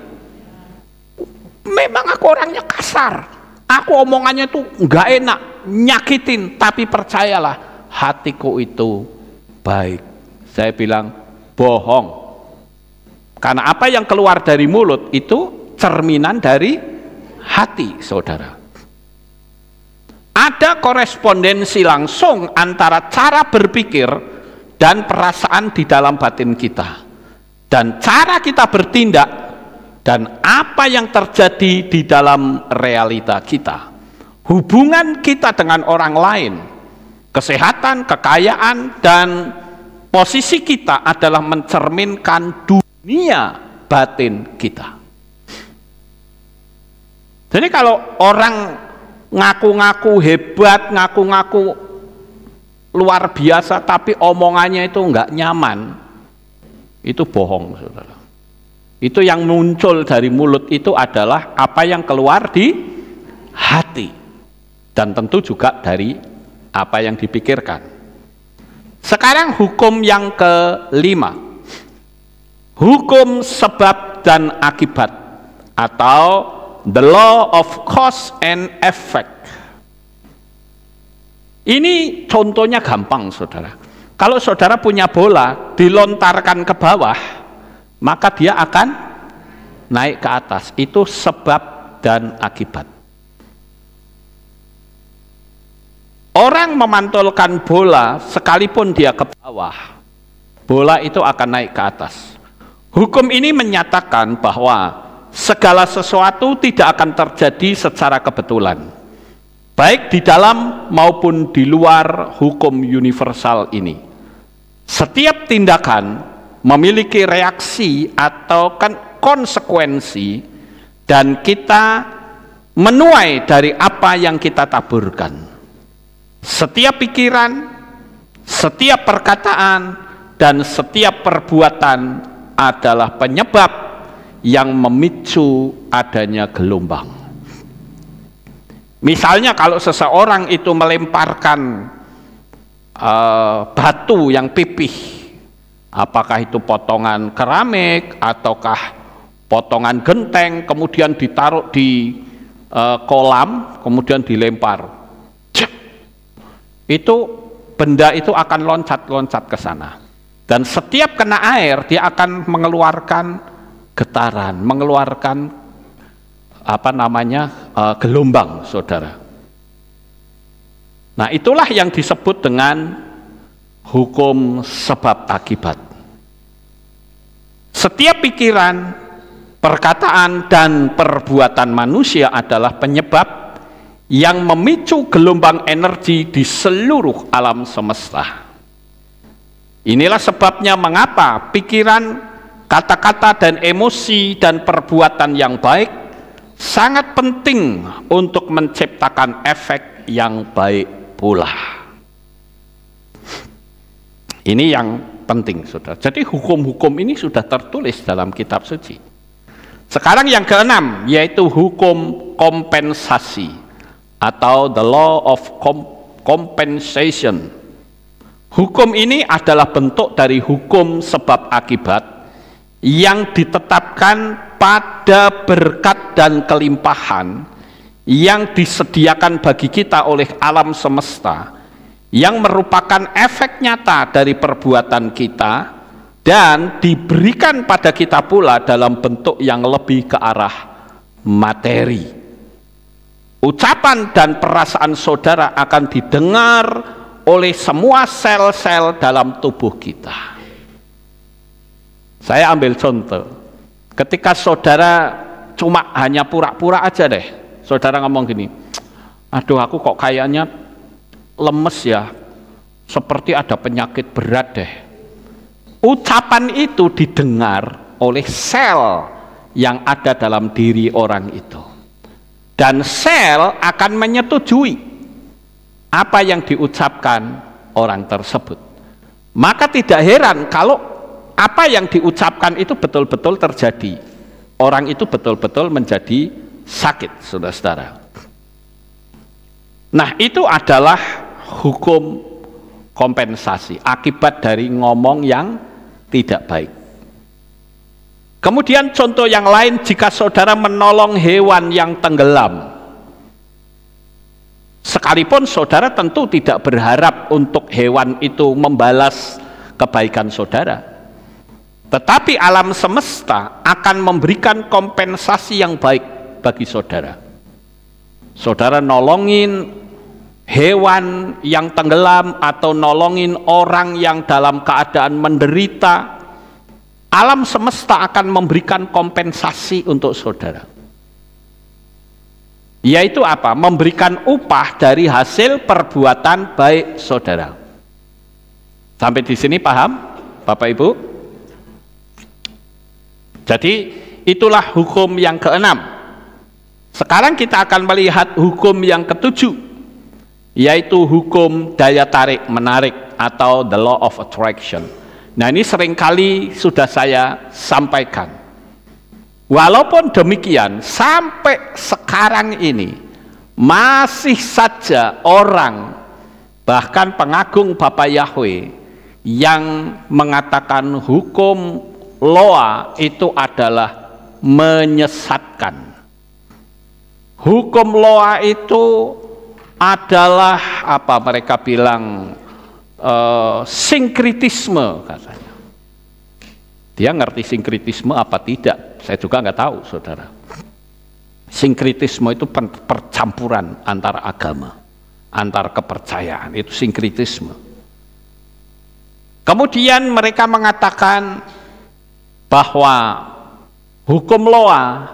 A: Memang aku orangnya kasar. Aku omongannya tuh nggak enak, nyakitin, tapi percayalah hatiku itu baik. Saya bilang bohong. Karena apa yang keluar dari mulut itu cerminan dari hati saudara. Ada korespondensi langsung antara cara berpikir dan perasaan di dalam batin kita. Dan cara kita bertindak dan apa yang terjadi di dalam realita kita. Hubungan kita dengan orang lain, kesehatan, kekayaan, dan posisi kita adalah mencerminkan dunia batin kita. Jadi kalau orang ngaku-ngaku hebat, ngaku-ngaku luar biasa, tapi omongannya itu enggak nyaman, itu bohong, saudara. Itu yang muncul dari mulut itu adalah apa yang keluar di hati, dan tentu juga dari apa yang dipikirkan. Sekarang hukum yang kelima, hukum sebab dan akibat atau the law of cause and effect. Ini contohnya gampang, saudara. Kalau saudara punya bola dilontarkan ke bawah, maka dia akan naik ke atas. Itu sebab dan akibat. Orang memantulkan bola sekalipun dia ke bawah, bola itu akan naik ke atas. Hukum ini menyatakan bahwa segala sesuatu tidak akan terjadi secara kebetulan baik di dalam maupun di luar hukum universal ini. Setiap tindakan memiliki reaksi atau kan konsekuensi dan kita menuai dari apa yang kita taburkan. Setiap pikiran, setiap perkataan, dan setiap perbuatan adalah penyebab yang memicu adanya gelombang. Misalnya kalau seseorang itu melemparkan uh, batu yang pipih, apakah itu potongan keramik ataukah potongan genteng, kemudian ditaruh di uh, kolam, kemudian dilempar. Cep! Itu benda itu akan loncat-loncat ke sana. Dan setiap kena air, dia akan mengeluarkan getaran, mengeluarkan apa namanya eh, gelombang, saudara. Nah itulah yang disebut dengan hukum sebab akibat. Setiap pikiran, perkataan, dan perbuatan manusia adalah penyebab yang memicu gelombang energi di seluruh alam semesta. Inilah sebabnya mengapa pikiran kata-kata dan emosi dan perbuatan yang baik sangat penting untuk menciptakan efek yang baik pula. Ini yang penting, saudara. Jadi hukum-hukum ini sudah tertulis dalam kitab suci. Sekarang yang keenam, yaitu hukum kompensasi atau the law of compensation. Hukum ini adalah bentuk dari hukum sebab akibat yang ditetapkan pada berkat dan kelimpahan yang disediakan bagi kita oleh alam semesta yang merupakan efek nyata dari perbuatan kita dan diberikan pada kita pula dalam bentuk yang lebih ke arah materi. Ucapan dan perasaan saudara akan didengar oleh semua sel-sel dalam tubuh kita. Saya ambil contoh. Ketika saudara cuma hanya pura-pura aja deh. Saudara ngomong gini, aduh aku kok kayaknya lemes ya, seperti ada penyakit berat deh. Ucapan itu didengar oleh sel yang ada dalam diri orang itu. Dan sel akan menyetujui apa yang diucapkan orang tersebut. Maka tidak heran kalau apa yang diucapkan itu betul-betul terjadi. Orang itu betul-betul menjadi sakit, saudara-saudara. Nah, itu adalah hukum kompensasi akibat dari ngomong yang tidak baik. Kemudian contoh yang lain jika saudara menolong hewan yang tenggelam. Sekalipun saudara tentu tidak berharap untuk hewan itu membalas kebaikan saudara. Tetapi alam semesta akan memberikan kompensasi yang baik bagi saudara. Saudara nolongin hewan yang tenggelam atau nolongin orang yang dalam keadaan menderita, alam semesta akan memberikan kompensasi untuk saudara. Yaitu apa? Memberikan upah dari hasil perbuatan baik saudara. Sampai di sini paham, Bapak Ibu? Jadi itulah hukum yang keenam. Sekarang kita akan melihat hukum yang ketujuh, yaitu hukum daya tarik menarik atau the law of attraction. Nah ini seringkali sudah saya sampaikan. Walaupun demikian, sampai sekarang ini masih saja orang bahkan pengagung Bapak Yahweh yang mengatakan hukum loa itu adalah menyesatkan hukum loa itu adalah apa mereka bilang uh, sinkritisme katanya dia ngerti sinkritisme apa tidak saya juga nggak tahu saudara sinkritisme itu percampuran antar agama antar kepercayaan itu sinkritisme kemudian mereka mengatakan bahwa hukum loa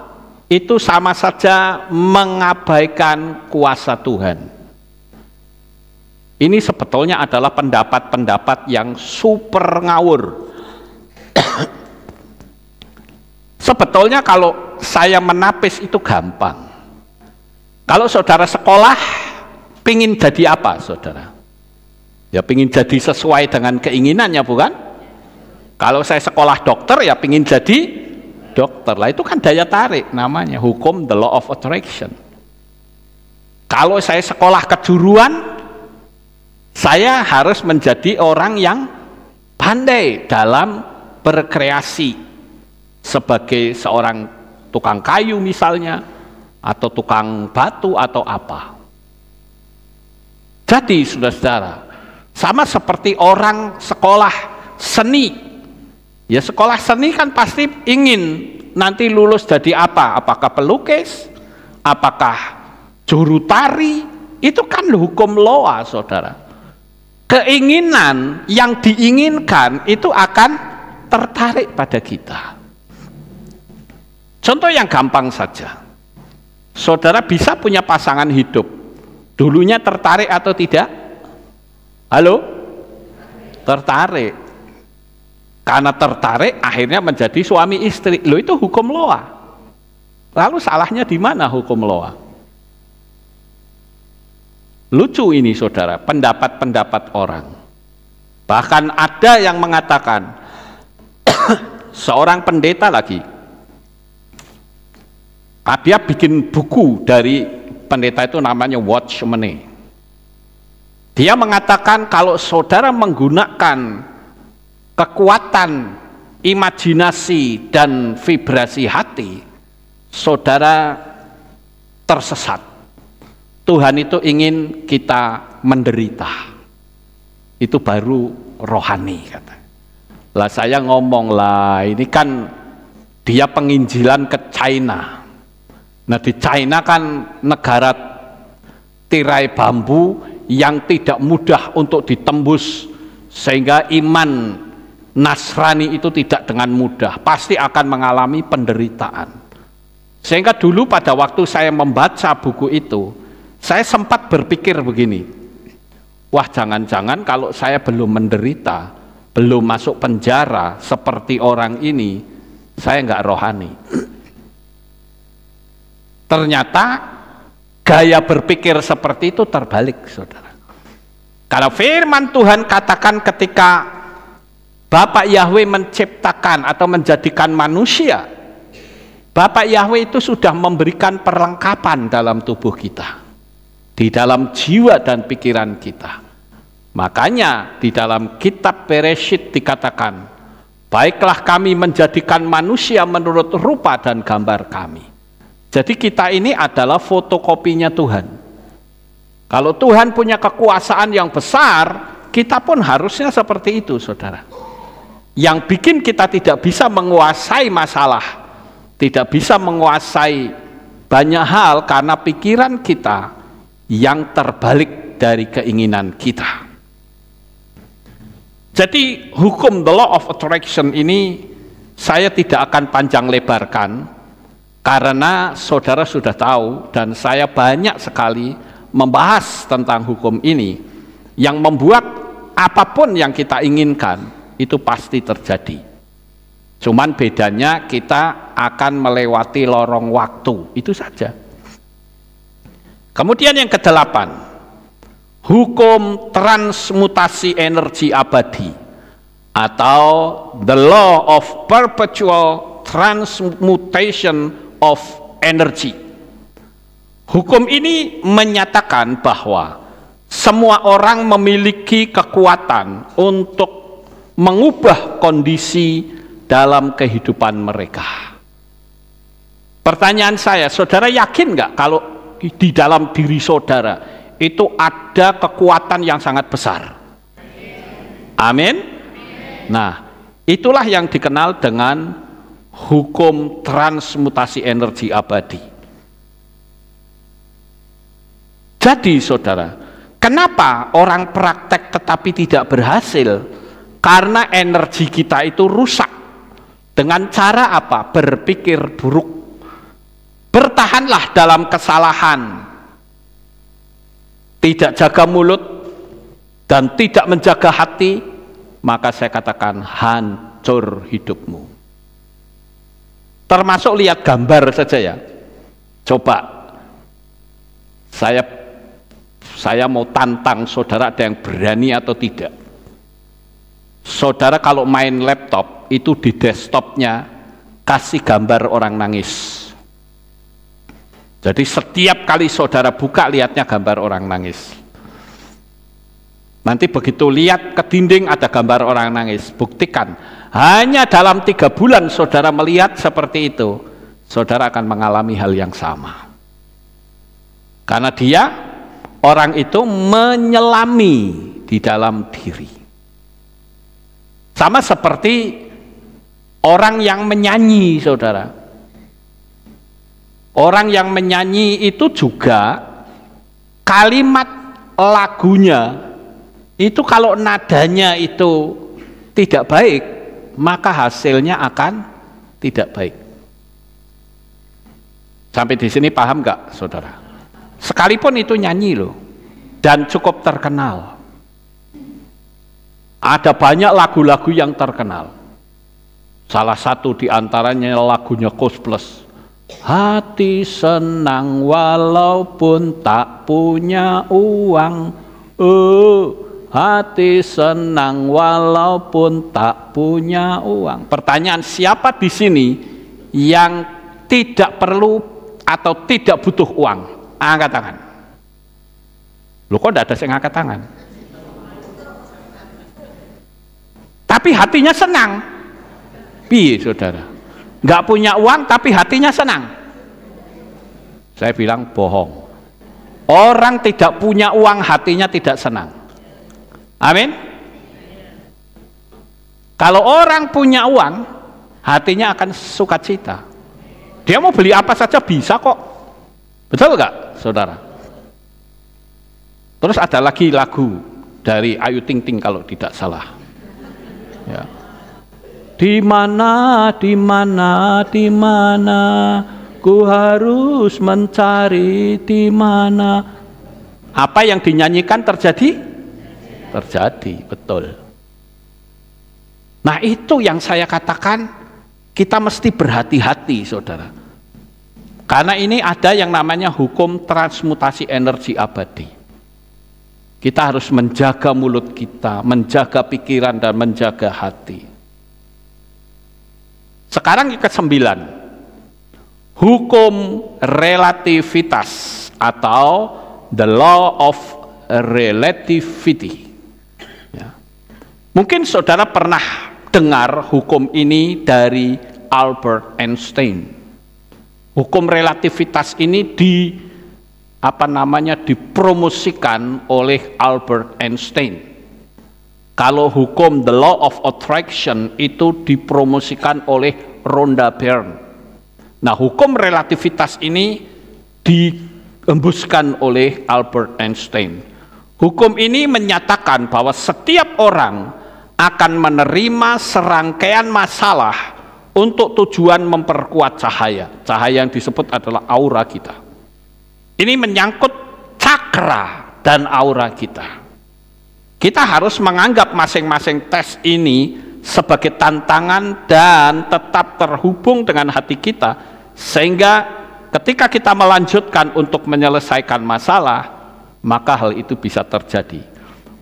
A: itu sama saja mengabaikan kuasa Tuhan. Ini sebetulnya adalah pendapat-pendapat yang super ngawur. *coughs* sebetulnya kalau saya menapis itu gampang. Kalau saudara sekolah, pingin jadi apa saudara? Ya pingin jadi sesuai dengan keinginannya bukan? Kalau saya sekolah dokter ya pingin jadi dokter lah itu kan daya tarik namanya hukum the law of attraction. Kalau saya sekolah kejuruan saya harus menjadi orang yang pandai dalam berkreasi sebagai seorang tukang kayu misalnya atau tukang batu atau apa. Jadi saudara-saudara, sama seperti orang sekolah seni Ya sekolah seni kan pasti ingin nanti lulus jadi apa? Apakah pelukis? Apakah juru tari? Itu kan hukum loa, saudara. Keinginan yang diinginkan itu akan tertarik pada kita. Contoh yang gampang saja. Saudara bisa punya pasangan hidup. Dulunya tertarik atau tidak? Halo? Tertarik karena tertarik akhirnya menjadi suami istri lo itu hukum loa lalu salahnya di mana hukum loa lucu ini saudara pendapat-pendapat orang bahkan ada yang mengatakan *coughs* seorang pendeta lagi ah, dia bikin buku dari pendeta itu namanya Watch Dia mengatakan kalau saudara menggunakan kekuatan imajinasi dan vibrasi hati, saudara tersesat. Tuhan itu ingin kita menderita. Itu baru rohani kata. Lah saya ngomong lah ini kan dia penginjilan ke China. Nah di China kan negara tirai bambu yang tidak mudah untuk ditembus sehingga iman Nasrani itu tidak dengan mudah, pasti akan mengalami penderitaan. Sehingga dulu pada waktu saya membaca buku itu, saya sempat berpikir begini, wah jangan-jangan kalau saya belum menderita, belum masuk penjara seperti orang ini, saya nggak rohani. Ternyata gaya berpikir seperti itu terbalik, saudara. Kalau firman Tuhan katakan ketika Bapak Yahweh menciptakan atau menjadikan manusia. Bapak Yahweh itu sudah memberikan perlengkapan dalam tubuh kita. Di dalam jiwa dan pikiran kita. Makanya di dalam kitab Peresit dikatakan, Baiklah kami menjadikan manusia menurut rupa dan gambar kami. Jadi kita ini adalah fotokopinya Tuhan. Kalau Tuhan punya kekuasaan yang besar, kita pun harusnya seperti itu, saudara yang bikin kita tidak bisa menguasai masalah, tidak bisa menguasai banyak hal karena pikiran kita yang terbalik dari keinginan kita. Jadi hukum the law of attraction ini saya tidak akan panjang lebarkan karena saudara sudah tahu dan saya banyak sekali membahas tentang hukum ini yang membuat apapun yang kita inginkan itu pasti terjadi. Cuman bedanya kita akan melewati lorong waktu, itu saja. Kemudian yang kedelapan, hukum transmutasi energi abadi atau the law of perpetual transmutation of energy. Hukum ini menyatakan bahwa semua orang memiliki kekuatan untuk mengubah kondisi dalam kehidupan mereka. Pertanyaan saya, saudara yakin nggak kalau di dalam diri saudara itu ada kekuatan yang sangat besar? Amin. Nah, itulah yang dikenal dengan hukum transmutasi energi abadi. Jadi, saudara, kenapa orang praktek tetapi tidak berhasil? Karena energi kita itu rusak. Dengan cara apa? Berpikir buruk. Bertahanlah dalam kesalahan. Tidak jaga mulut dan tidak menjaga hati, maka saya katakan hancur hidupmu. Termasuk lihat gambar saja ya. Coba saya saya mau tantang saudara ada yang berani atau tidak Saudara kalau main laptop itu di desktopnya kasih gambar orang nangis. Jadi setiap kali saudara buka lihatnya gambar orang nangis. Nanti begitu lihat ke dinding ada gambar orang nangis, buktikan. Hanya dalam tiga bulan saudara melihat seperti itu, saudara akan mengalami hal yang sama. Karena dia, orang itu menyelami di dalam diri. Sama seperti orang yang menyanyi, saudara. Orang yang menyanyi itu juga kalimat lagunya itu kalau nadanya itu tidak baik, maka hasilnya akan tidak baik. Sampai di sini paham nggak, saudara? Sekalipun itu nyanyi loh, dan cukup terkenal. Ada banyak lagu-lagu yang terkenal. Salah satu di diantaranya lagunya Kos Plus. Hati senang walaupun tak punya uang. Uh, hati senang walaupun tak punya uang. Pertanyaan siapa di sini yang tidak perlu atau tidak butuh uang? Angkat tangan. Lu kok tidak ada yang angkat tangan? tapi hatinya senang pi saudara nggak punya uang tapi hatinya senang saya bilang bohong orang tidak punya uang hatinya tidak senang amin kalau orang punya uang hatinya akan sukacita dia mau beli apa saja bisa kok betul nggak saudara terus ada lagi lagu dari Ayu Ting Ting kalau tidak salah Ya. Di mana, di mana, di mana ku harus mencari di mana? Apa yang dinyanyikan terjadi? Terjadi, betul. Nah, itu yang saya katakan kita mesti berhati-hati, Saudara. Karena ini ada yang namanya hukum transmutasi energi abadi. Kita harus menjaga mulut kita, menjaga pikiran dan menjaga hati. Sekarang ke sembilan, hukum relativitas atau the law of relativity. Ya. Mungkin saudara pernah dengar hukum ini dari Albert Einstein. Hukum relativitas ini di apa namanya dipromosikan oleh Albert Einstein. Kalau hukum the law of attraction itu dipromosikan oleh Rhonda Byrne. Nah, hukum relativitas ini diembuskan oleh Albert Einstein. Hukum ini menyatakan bahwa setiap orang akan menerima serangkaian masalah untuk tujuan memperkuat cahaya. Cahaya yang disebut adalah aura kita. Ini menyangkut cakra dan aura kita. Kita harus menganggap masing-masing tes ini sebagai tantangan dan tetap terhubung dengan hati kita sehingga ketika kita melanjutkan untuk menyelesaikan masalah maka hal itu bisa terjadi.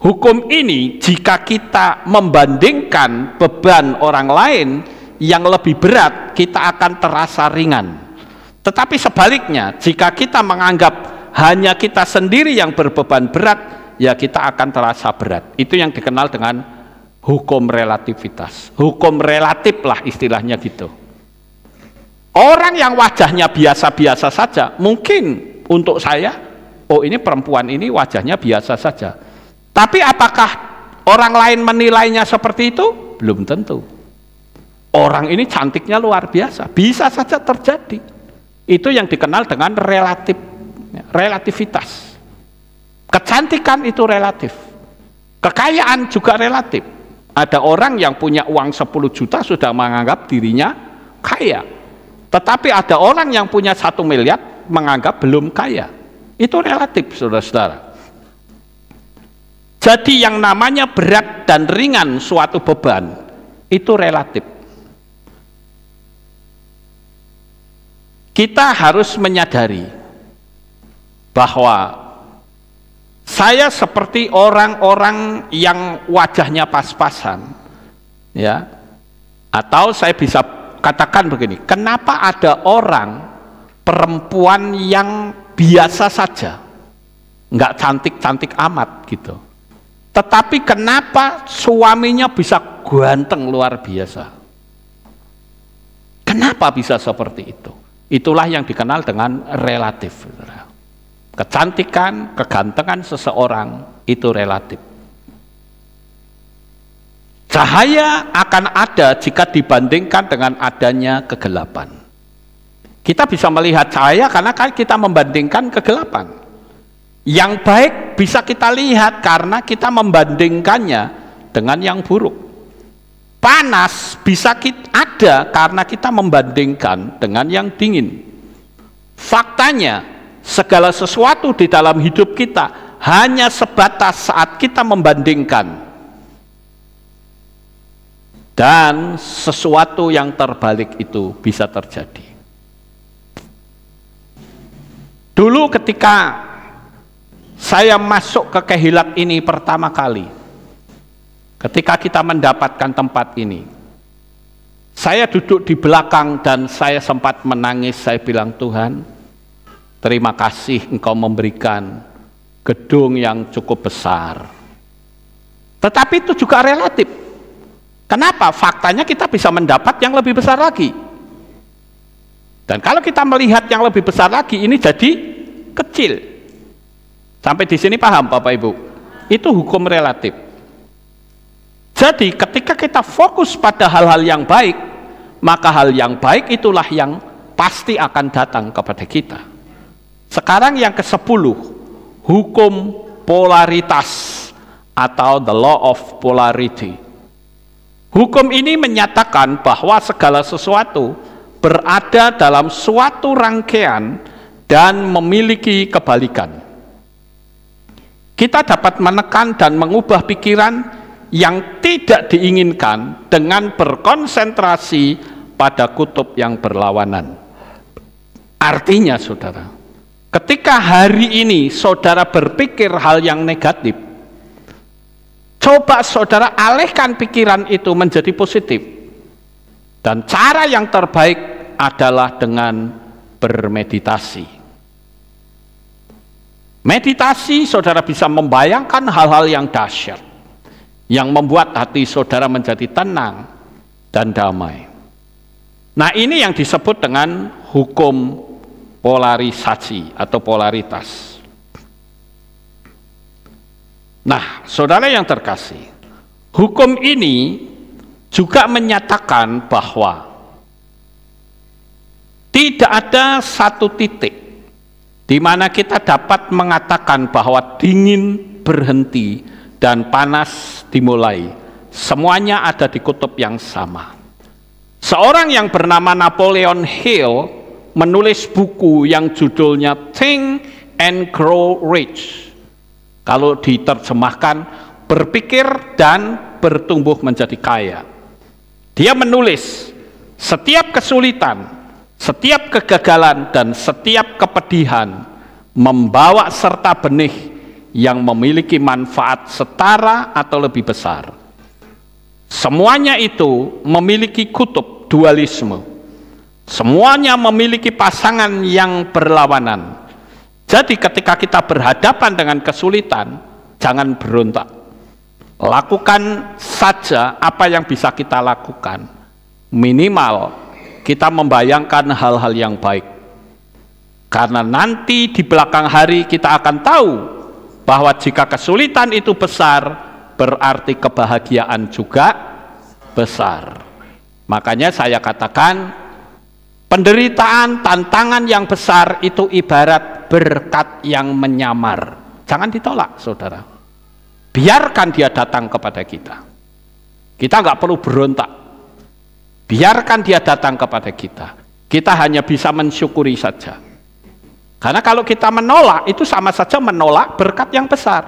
A: Hukum ini jika kita membandingkan beban orang lain yang lebih berat kita akan terasa ringan tetapi sebaliknya, jika kita menganggap hanya kita sendiri yang berbeban berat, ya kita akan terasa berat. Itu yang dikenal dengan hukum relativitas. Hukum relatif lah istilahnya gitu. Orang yang wajahnya biasa-biasa saja, mungkin untuk saya, oh ini perempuan ini wajahnya biasa saja. Tapi apakah orang lain menilainya seperti itu? Belum tentu. Orang ini cantiknya luar biasa, bisa saja terjadi. Itu yang dikenal dengan relatif ya, relativitas. Kecantikan itu relatif. Kekayaan juga relatif. Ada orang yang punya uang 10 juta sudah menganggap dirinya kaya. Tetapi ada orang yang punya satu miliar menganggap belum kaya. Itu relatif, saudara-saudara. Jadi yang namanya berat dan ringan suatu beban itu relatif. kita harus menyadari bahwa saya seperti orang-orang yang wajahnya pas-pasan ya atau saya bisa katakan begini kenapa ada orang perempuan yang biasa saja nggak cantik-cantik amat gitu tetapi kenapa suaminya bisa ganteng luar biasa kenapa bisa seperti itu Itulah yang dikenal dengan relatif. Kecantikan, kegantengan seseorang itu relatif. Cahaya akan ada jika dibandingkan dengan adanya kegelapan. Kita bisa melihat cahaya karena kan kita membandingkan kegelapan. Yang baik bisa kita lihat karena kita membandingkannya dengan yang buruk panas bisa kita, ada karena kita membandingkan dengan yang dingin. Faktanya, segala sesuatu di dalam hidup kita hanya sebatas saat kita membandingkan. Dan sesuatu yang terbalik itu bisa terjadi. Dulu ketika saya masuk ke kehilat ini pertama kali, Ketika kita mendapatkan tempat ini, saya duduk di belakang dan saya sempat menangis. Saya bilang, Tuhan, terima kasih Engkau memberikan gedung yang cukup besar. Tetapi itu juga relatif. Kenapa? Faktanya kita bisa mendapat yang lebih besar lagi. Dan kalau kita melihat yang lebih besar lagi, ini jadi kecil. Sampai di sini paham Bapak Ibu? Itu hukum relatif. Jadi ketika kita fokus pada hal-hal yang baik, maka hal yang baik itulah yang pasti akan datang kepada kita. Sekarang yang ke-10, hukum polaritas atau the law of polarity. Hukum ini menyatakan bahwa segala sesuatu berada dalam suatu rangkaian dan memiliki kebalikan. Kita dapat menekan dan mengubah pikiran yang tidak diinginkan dengan berkonsentrasi pada kutub yang berlawanan. Artinya saudara, ketika hari ini saudara berpikir hal yang negatif, coba saudara alihkan pikiran itu menjadi positif. Dan cara yang terbaik adalah dengan bermeditasi. Meditasi saudara bisa membayangkan hal-hal yang dahsyat yang membuat hati saudara menjadi tenang dan damai. Nah, ini yang disebut dengan hukum polarisasi atau polaritas. Nah, saudara yang terkasih, hukum ini juga menyatakan bahwa tidak ada satu titik di mana kita dapat mengatakan bahwa dingin berhenti dan panas dimulai. Semuanya ada di kutub yang sama. Seorang yang bernama Napoleon Hill menulis buku yang judulnya Think and Grow Rich. Kalau diterjemahkan, berpikir dan bertumbuh menjadi kaya. Dia menulis setiap kesulitan, setiap kegagalan, dan setiap kepedihan membawa serta benih yang memiliki manfaat setara atau lebih besar. Semuanya itu memiliki kutub dualisme. Semuanya memiliki pasangan yang berlawanan. Jadi ketika kita berhadapan dengan kesulitan, jangan berontak. Lakukan saja apa yang bisa kita lakukan. Minimal kita membayangkan hal-hal yang baik. Karena nanti di belakang hari kita akan tahu bahwa jika kesulitan itu besar berarti kebahagiaan juga besar makanya saya katakan penderitaan tantangan yang besar itu ibarat berkat yang menyamar jangan ditolak saudara biarkan dia datang kepada kita kita nggak perlu berontak biarkan dia datang kepada kita kita hanya bisa mensyukuri saja karena kalau kita menolak itu sama saja menolak berkat yang besar.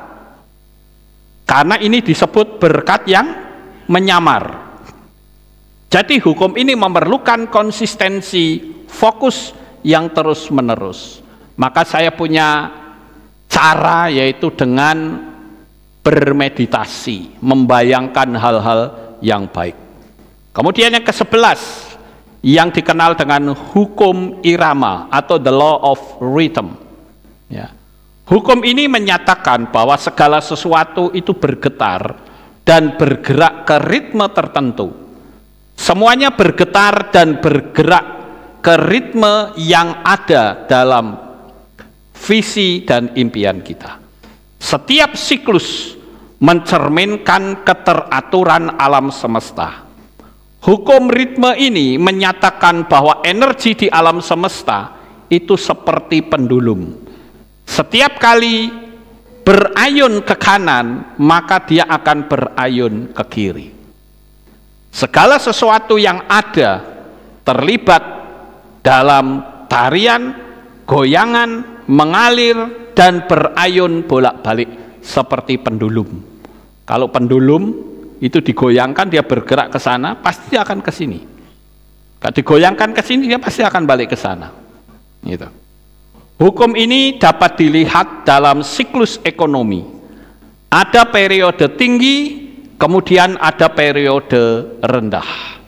A: Karena ini disebut berkat yang menyamar. Jadi hukum ini memerlukan konsistensi fokus yang terus-menerus. Maka saya punya cara yaitu dengan bermeditasi, membayangkan hal-hal yang baik. Kemudian yang ke-11, yang dikenal dengan hukum irama atau the law of rhythm. Ya. Hukum ini menyatakan bahwa segala sesuatu itu bergetar dan bergerak ke ritme tertentu. Semuanya bergetar dan bergerak ke ritme yang ada dalam visi dan impian kita. Setiap siklus mencerminkan keteraturan alam semesta. Hukum ritme ini menyatakan bahwa energi di alam semesta itu seperti pendulum. Setiap kali berayun ke kanan, maka dia akan berayun ke kiri. Segala sesuatu yang ada terlibat dalam tarian, goyangan, mengalir, dan berayun bolak-balik seperti pendulum. Kalau pendulum itu digoyangkan dia bergerak ke sana pasti akan ke sini. Kalau digoyangkan ke sini dia pasti akan balik ke sana. Gitu. Hukum ini dapat dilihat dalam siklus ekonomi. Ada periode tinggi, kemudian ada periode rendah.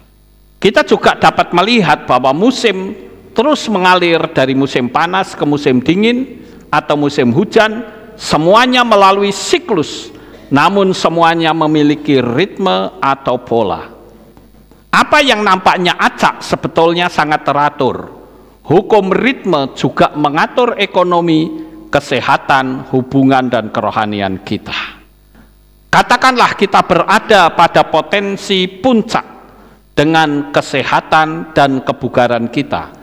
A: Kita juga dapat melihat bahwa musim terus mengalir dari musim panas ke musim dingin atau musim hujan, semuanya melalui siklus namun semuanya memiliki ritme atau pola. Apa yang nampaknya acak sebetulnya sangat teratur. Hukum ritme juga mengatur ekonomi, kesehatan, hubungan, dan kerohanian kita. Katakanlah kita berada pada potensi puncak dengan kesehatan dan kebugaran kita,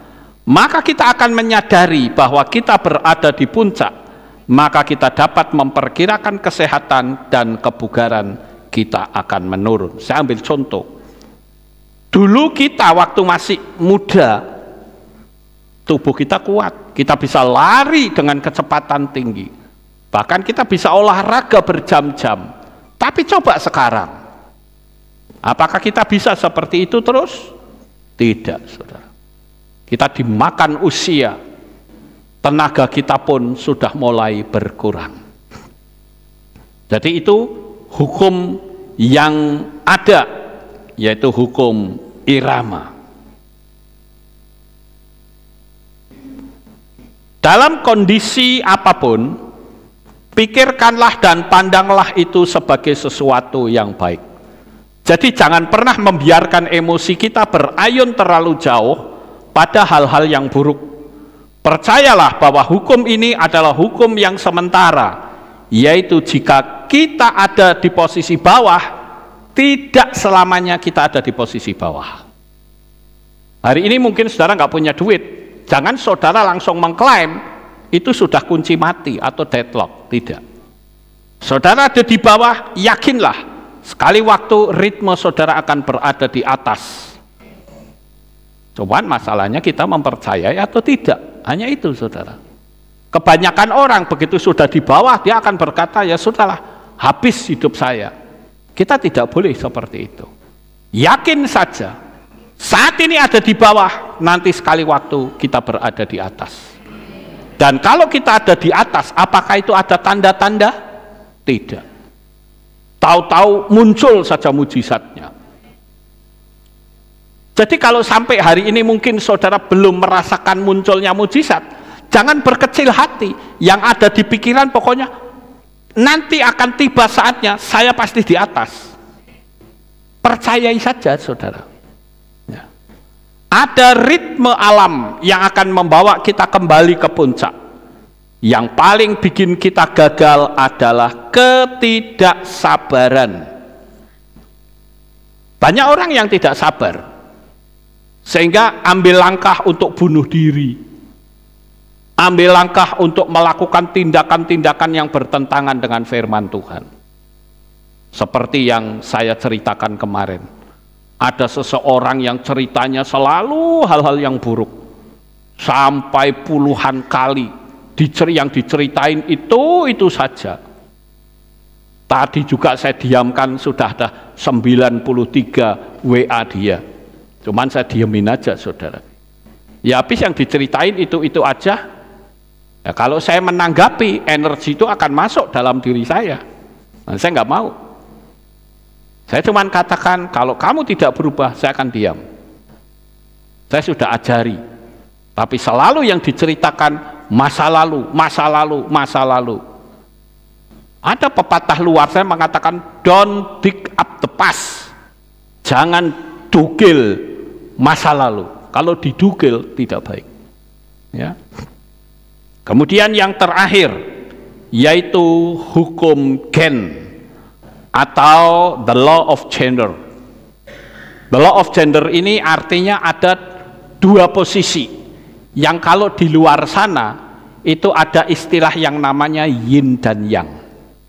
A: maka kita akan menyadari bahwa kita berada di puncak maka kita dapat memperkirakan kesehatan dan kebugaran kita akan menurun. Saya ambil contoh. Dulu kita waktu masih muda, tubuh kita kuat, kita bisa lari dengan kecepatan tinggi. Bahkan kita bisa olahraga berjam-jam. Tapi coba sekarang. Apakah kita bisa seperti itu terus? Tidak, Saudara. Kita dimakan usia, tenaga kita pun sudah mulai berkurang. Jadi itu hukum yang ada yaitu hukum irama. Dalam kondisi apapun, pikirkanlah dan pandanglah itu sebagai sesuatu yang baik. Jadi jangan pernah membiarkan emosi kita berayun terlalu jauh pada hal-hal yang buruk Percayalah bahwa hukum ini adalah hukum yang sementara, yaitu jika kita ada di posisi bawah, tidak selamanya kita ada di posisi bawah. Hari ini mungkin saudara nggak punya duit, jangan saudara langsung mengklaim itu sudah kunci mati atau deadlock, tidak. Saudara ada di bawah, yakinlah sekali waktu ritme saudara akan berada di atas. Cuman masalahnya kita mempercayai atau tidak. Hanya itu saudara. Kebanyakan orang begitu sudah di bawah dia akan berkata ya sudahlah habis hidup saya. Kita tidak boleh seperti itu. Yakin saja saat ini ada di bawah, nanti sekali waktu kita berada di atas. Dan kalau kita ada di atas, apakah itu ada tanda-tanda? Tidak. Tahu-tahu muncul saja mujizatnya. Jadi kalau sampai hari ini mungkin saudara belum merasakan munculnya mujizat, jangan berkecil hati. Yang ada di pikiran pokoknya nanti akan tiba saatnya saya pasti di atas. Percayai saja saudara. Ya. Ada ritme alam yang akan membawa kita kembali ke puncak. Yang paling bikin kita gagal adalah ketidaksabaran. Banyak orang yang tidak sabar. Sehingga ambil langkah untuk bunuh diri. Ambil langkah untuk melakukan tindakan-tindakan yang bertentangan dengan firman Tuhan. Seperti yang saya ceritakan kemarin. Ada seseorang yang ceritanya selalu hal-hal yang buruk. Sampai puluhan kali yang diceritain itu itu saja. Tadi juga saya diamkan sudah ada 93 WA dia. Cuman saya diemin aja saudara. Ya habis yang diceritain itu-itu aja. Ya, kalau saya menanggapi, energi itu akan masuk dalam diri saya. Nah, saya nggak mau. Saya cuma katakan, kalau kamu tidak berubah, saya akan diam. Saya sudah ajari. Tapi selalu yang diceritakan, masa lalu, masa lalu, masa lalu. Ada pepatah luar saya mengatakan, don't dig up the past. Jangan dukil masa lalu. Kalau didukil tidak baik. Ya. Kemudian yang terakhir yaitu hukum gen atau the law of gender. The law of gender ini artinya ada dua posisi yang kalau di luar sana itu ada istilah yang namanya yin dan yang.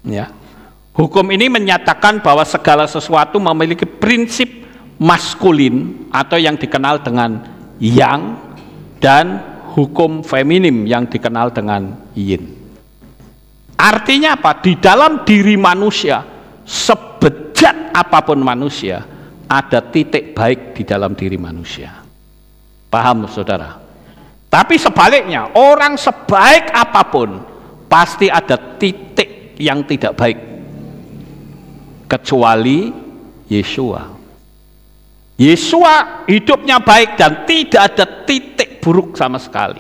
A: Ya. Hukum ini menyatakan bahwa segala sesuatu memiliki prinsip maskulin atau yang dikenal dengan yang dan hukum feminim yang dikenal dengan yin. Artinya apa? Di dalam diri manusia, sebejat apapun manusia, ada titik baik di dalam diri manusia. Paham saudara? Tapi sebaliknya, orang sebaik apapun, pasti ada titik yang tidak baik. Kecuali Yeshua. Yesua hidupnya baik dan tidak ada titik buruk sama sekali.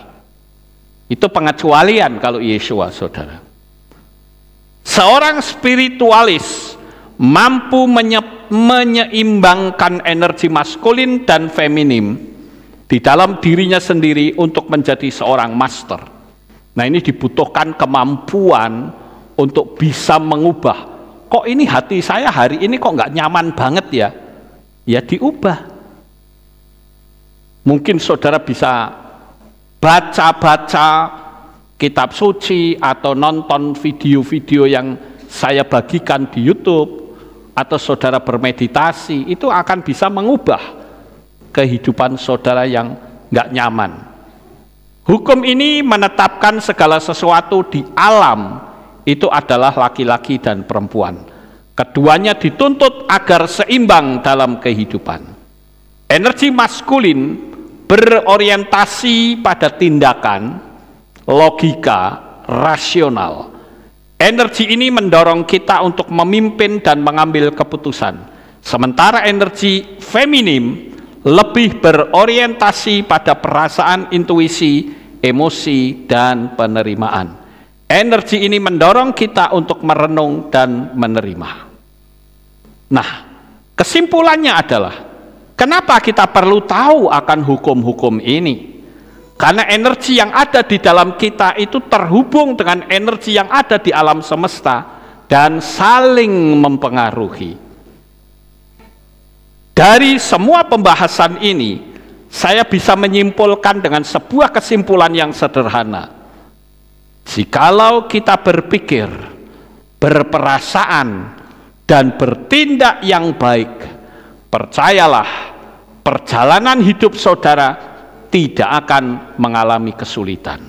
A: Itu pengecualian kalau Yesua, saudara. Seorang spiritualis mampu menye menyeimbangkan energi maskulin dan feminim di dalam dirinya sendiri untuk menjadi seorang master. Nah ini dibutuhkan kemampuan untuk bisa mengubah. Kok ini hati saya hari ini kok nggak nyaman banget ya? ya diubah. Mungkin saudara bisa baca-baca kitab suci atau nonton video-video yang saya bagikan di YouTube atau saudara bermeditasi itu akan bisa mengubah kehidupan saudara yang nggak nyaman. Hukum ini menetapkan segala sesuatu di alam itu adalah laki-laki dan perempuan. Keduanya dituntut agar seimbang dalam kehidupan. Energi maskulin berorientasi pada tindakan, logika, rasional. Energi ini mendorong kita untuk memimpin dan mengambil keputusan. Sementara energi feminim lebih berorientasi pada perasaan, intuisi, emosi, dan penerimaan. Energi ini mendorong kita untuk merenung dan menerima. Nah, kesimpulannya adalah kenapa kita perlu tahu akan hukum-hukum ini? Karena energi yang ada di dalam kita itu terhubung dengan energi yang ada di alam semesta dan saling mempengaruhi. Dari semua pembahasan ini, saya bisa menyimpulkan dengan sebuah kesimpulan yang sederhana. Jikalau kita berpikir, berperasaan, dan bertindak yang baik, percayalah perjalanan hidup saudara tidak akan mengalami kesulitan.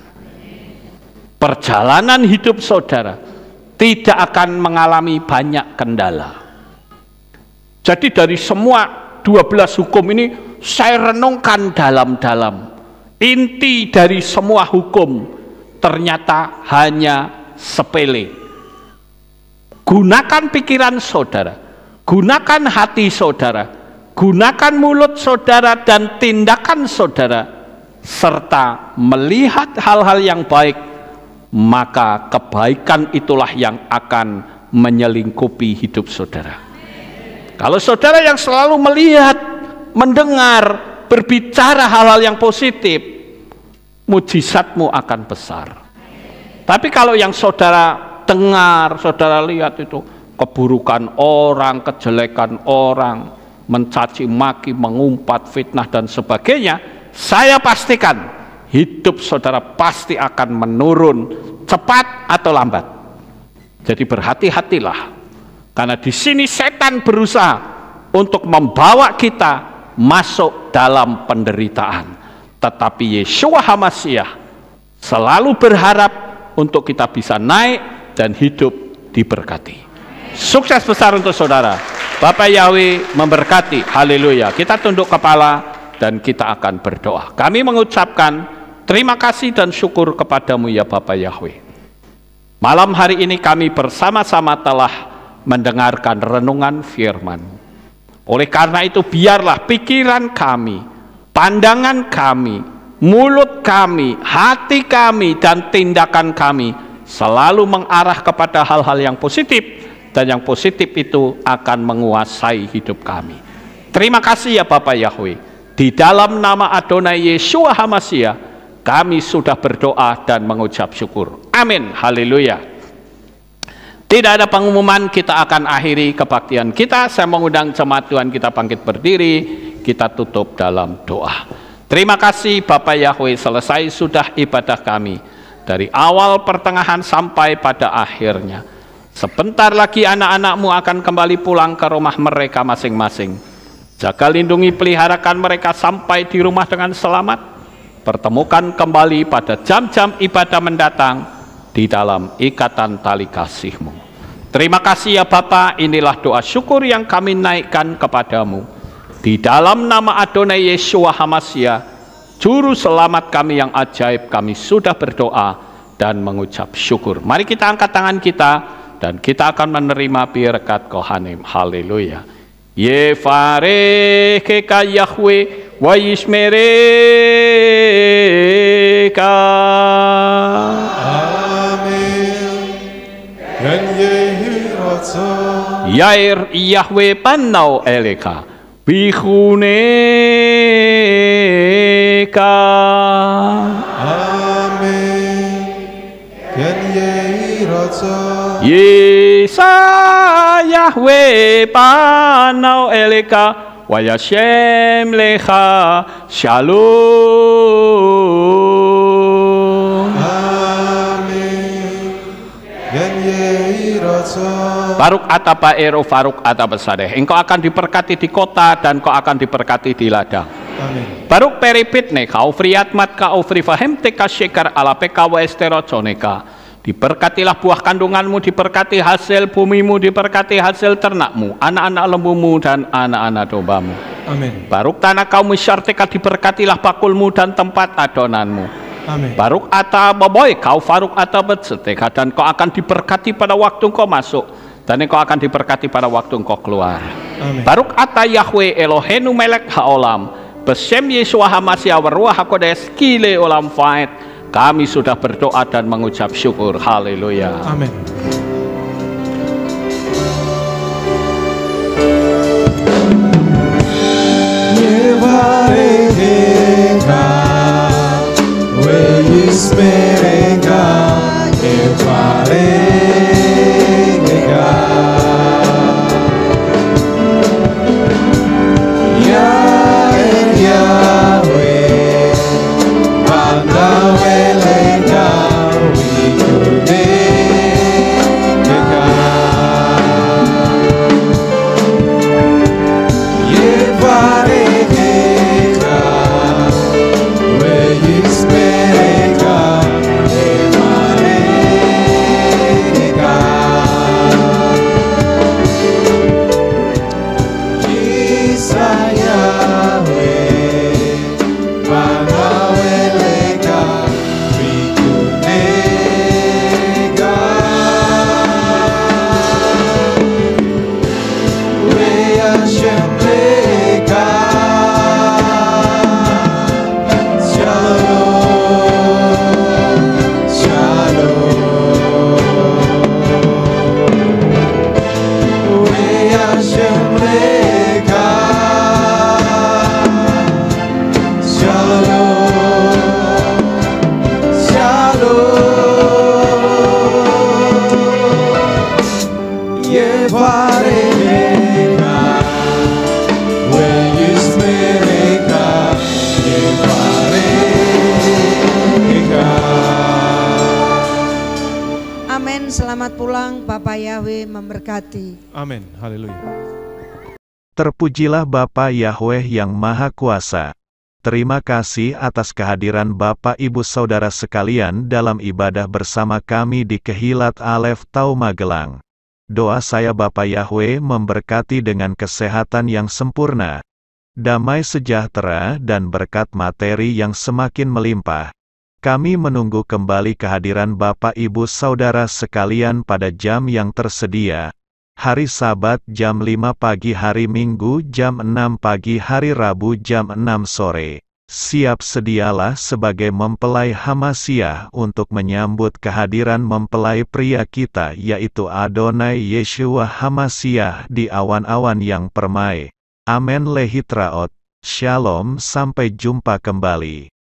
A: Perjalanan hidup saudara tidak akan mengalami banyak kendala. Jadi dari semua 12 hukum ini saya renungkan dalam-dalam. Inti dari semua hukum ternyata hanya sepele Gunakan pikiran saudara, gunakan hati saudara, gunakan mulut saudara dan tindakan saudara serta melihat hal-hal yang baik, maka kebaikan itulah yang akan menyelingkupi hidup saudara. Kalau saudara yang selalu melihat, mendengar, berbicara hal-hal yang positif, mujizatmu akan besar. Tapi kalau yang saudara dengar, saudara lihat itu keburukan orang, kejelekan orang, mencaci maki, mengumpat fitnah dan sebagainya, saya pastikan hidup saudara pasti akan menurun cepat atau lambat. Jadi berhati-hatilah karena di sini setan berusaha untuk membawa kita masuk dalam penderitaan. Tetapi Yeshua Hamasiah selalu berharap untuk kita bisa naik dan hidup diberkati. Sukses besar untuk saudara. Bapak Yahweh memberkati. Haleluya. Kita tunduk kepala dan kita akan berdoa. Kami mengucapkan terima kasih dan syukur kepadamu ya Bapak Yahweh. Malam hari ini kami bersama-sama telah mendengarkan renungan firman. Oleh karena itu biarlah pikiran kami, pandangan kami, mulut kami, hati kami, dan tindakan kami selalu mengarah kepada hal-hal yang positif dan yang positif itu akan menguasai hidup kami. Terima kasih ya Bapak Yahweh. Di dalam nama Adonai Yeshua HaMasya kami sudah berdoa dan mengucap syukur. Amin. Haleluya. Tidak ada pengumuman, kita akan akhiri kebaktian kita. Saya mengundang jemaat Tuhan kita bangkit berdiri, kita tutup dalam doa. Terima kasih Bapak Yahweh, selesai sudah ibadah kami dari awal pertengahan sampai pada akhirnya. Sebentar lagi anak-anakmu akan kembali pulang ke rumah mereka masing-masing. Jaga lindungi peliharakan mereka sampai di rumah dengan selamat. Pertemukan kembali pada jam-jam ibadah mendatang di dalam ikatan tali kasihmu. Terima kasih ya Bapa, inilah doa syukur yang kami naikkan kepadamu. Di dalam nama Adonai Yeshua Hamasyah, Juru selamat kami yang ajaib, kami sudah berdoa dan mengucap syukur. Mari kita angkat tangan kita dan kita akan menerima berkat Kohanim. Haleluya. Yefare keka Yahweh wa yishmereka. Amin. Kan Yair Yahweh panau eleka. Vichuneka. Amen. Ken Yehi Ratzon. Yisa Yahweh Panao Eleka Vayashem Lecha Shalom. Baruk atapa ero faruk atapa sadeh. Engkau akan diperkati di kota dan kau akan diperkati di ladang. Baruk peripit nekau friatmat kau frifahem teka shekar ala pekawa esteroconeka. Diberkatilah buah kandunganmu, diberkati hasil bumimu, diberkati hasil ternakmu, anak-anak lembumu dan anak-anak dombamu. Amin. Baruk tanah kaum syartika diberkatilah pakulmu dan tempat adonanmu. Amin. Baruk atau boy, kau faruk atau bersete dan kau akan diberkati pada waktu kau masuk dan engkau akan diberkati pada waktu engkau keluar Amin. Baruk ata Yahweh Elohenu melek haolam Besem Yesua Hamasya waruah hakodes kile olam faed Kami sudah berdoa dan mengucap syukur Haleluya Amin Yeah, Where you spend Terpujilah Bapa Yahweh yang Maha Kuasa. Terima kasih atas kehadiran Bapak Ibu Saudara sekalian dalam ibadah bersama kami di Kehilat Alef Tau Magelang. Doa saya Bapak Yahweh memberkati dengan kesehatan yang sempurna, damai sejahtera dan berkat materi yang semakin melimpah. Kami menunggu kembali kehadiran Bapak Ibu Saudara sekalian pada jam yang tersedia hari Sabat jam 5 pagi hari Minggu jam 6 pagi hari Rabu jam 6 sore. Siap sedialah sebagai mempelai Hamasiah untuk menyambut kehadiran mempelai pria kita yaitu Adonai Yeshua Hamasiah di awan-awan yang permai. Amin lehitraot. Shalom sampai jumpa kembali.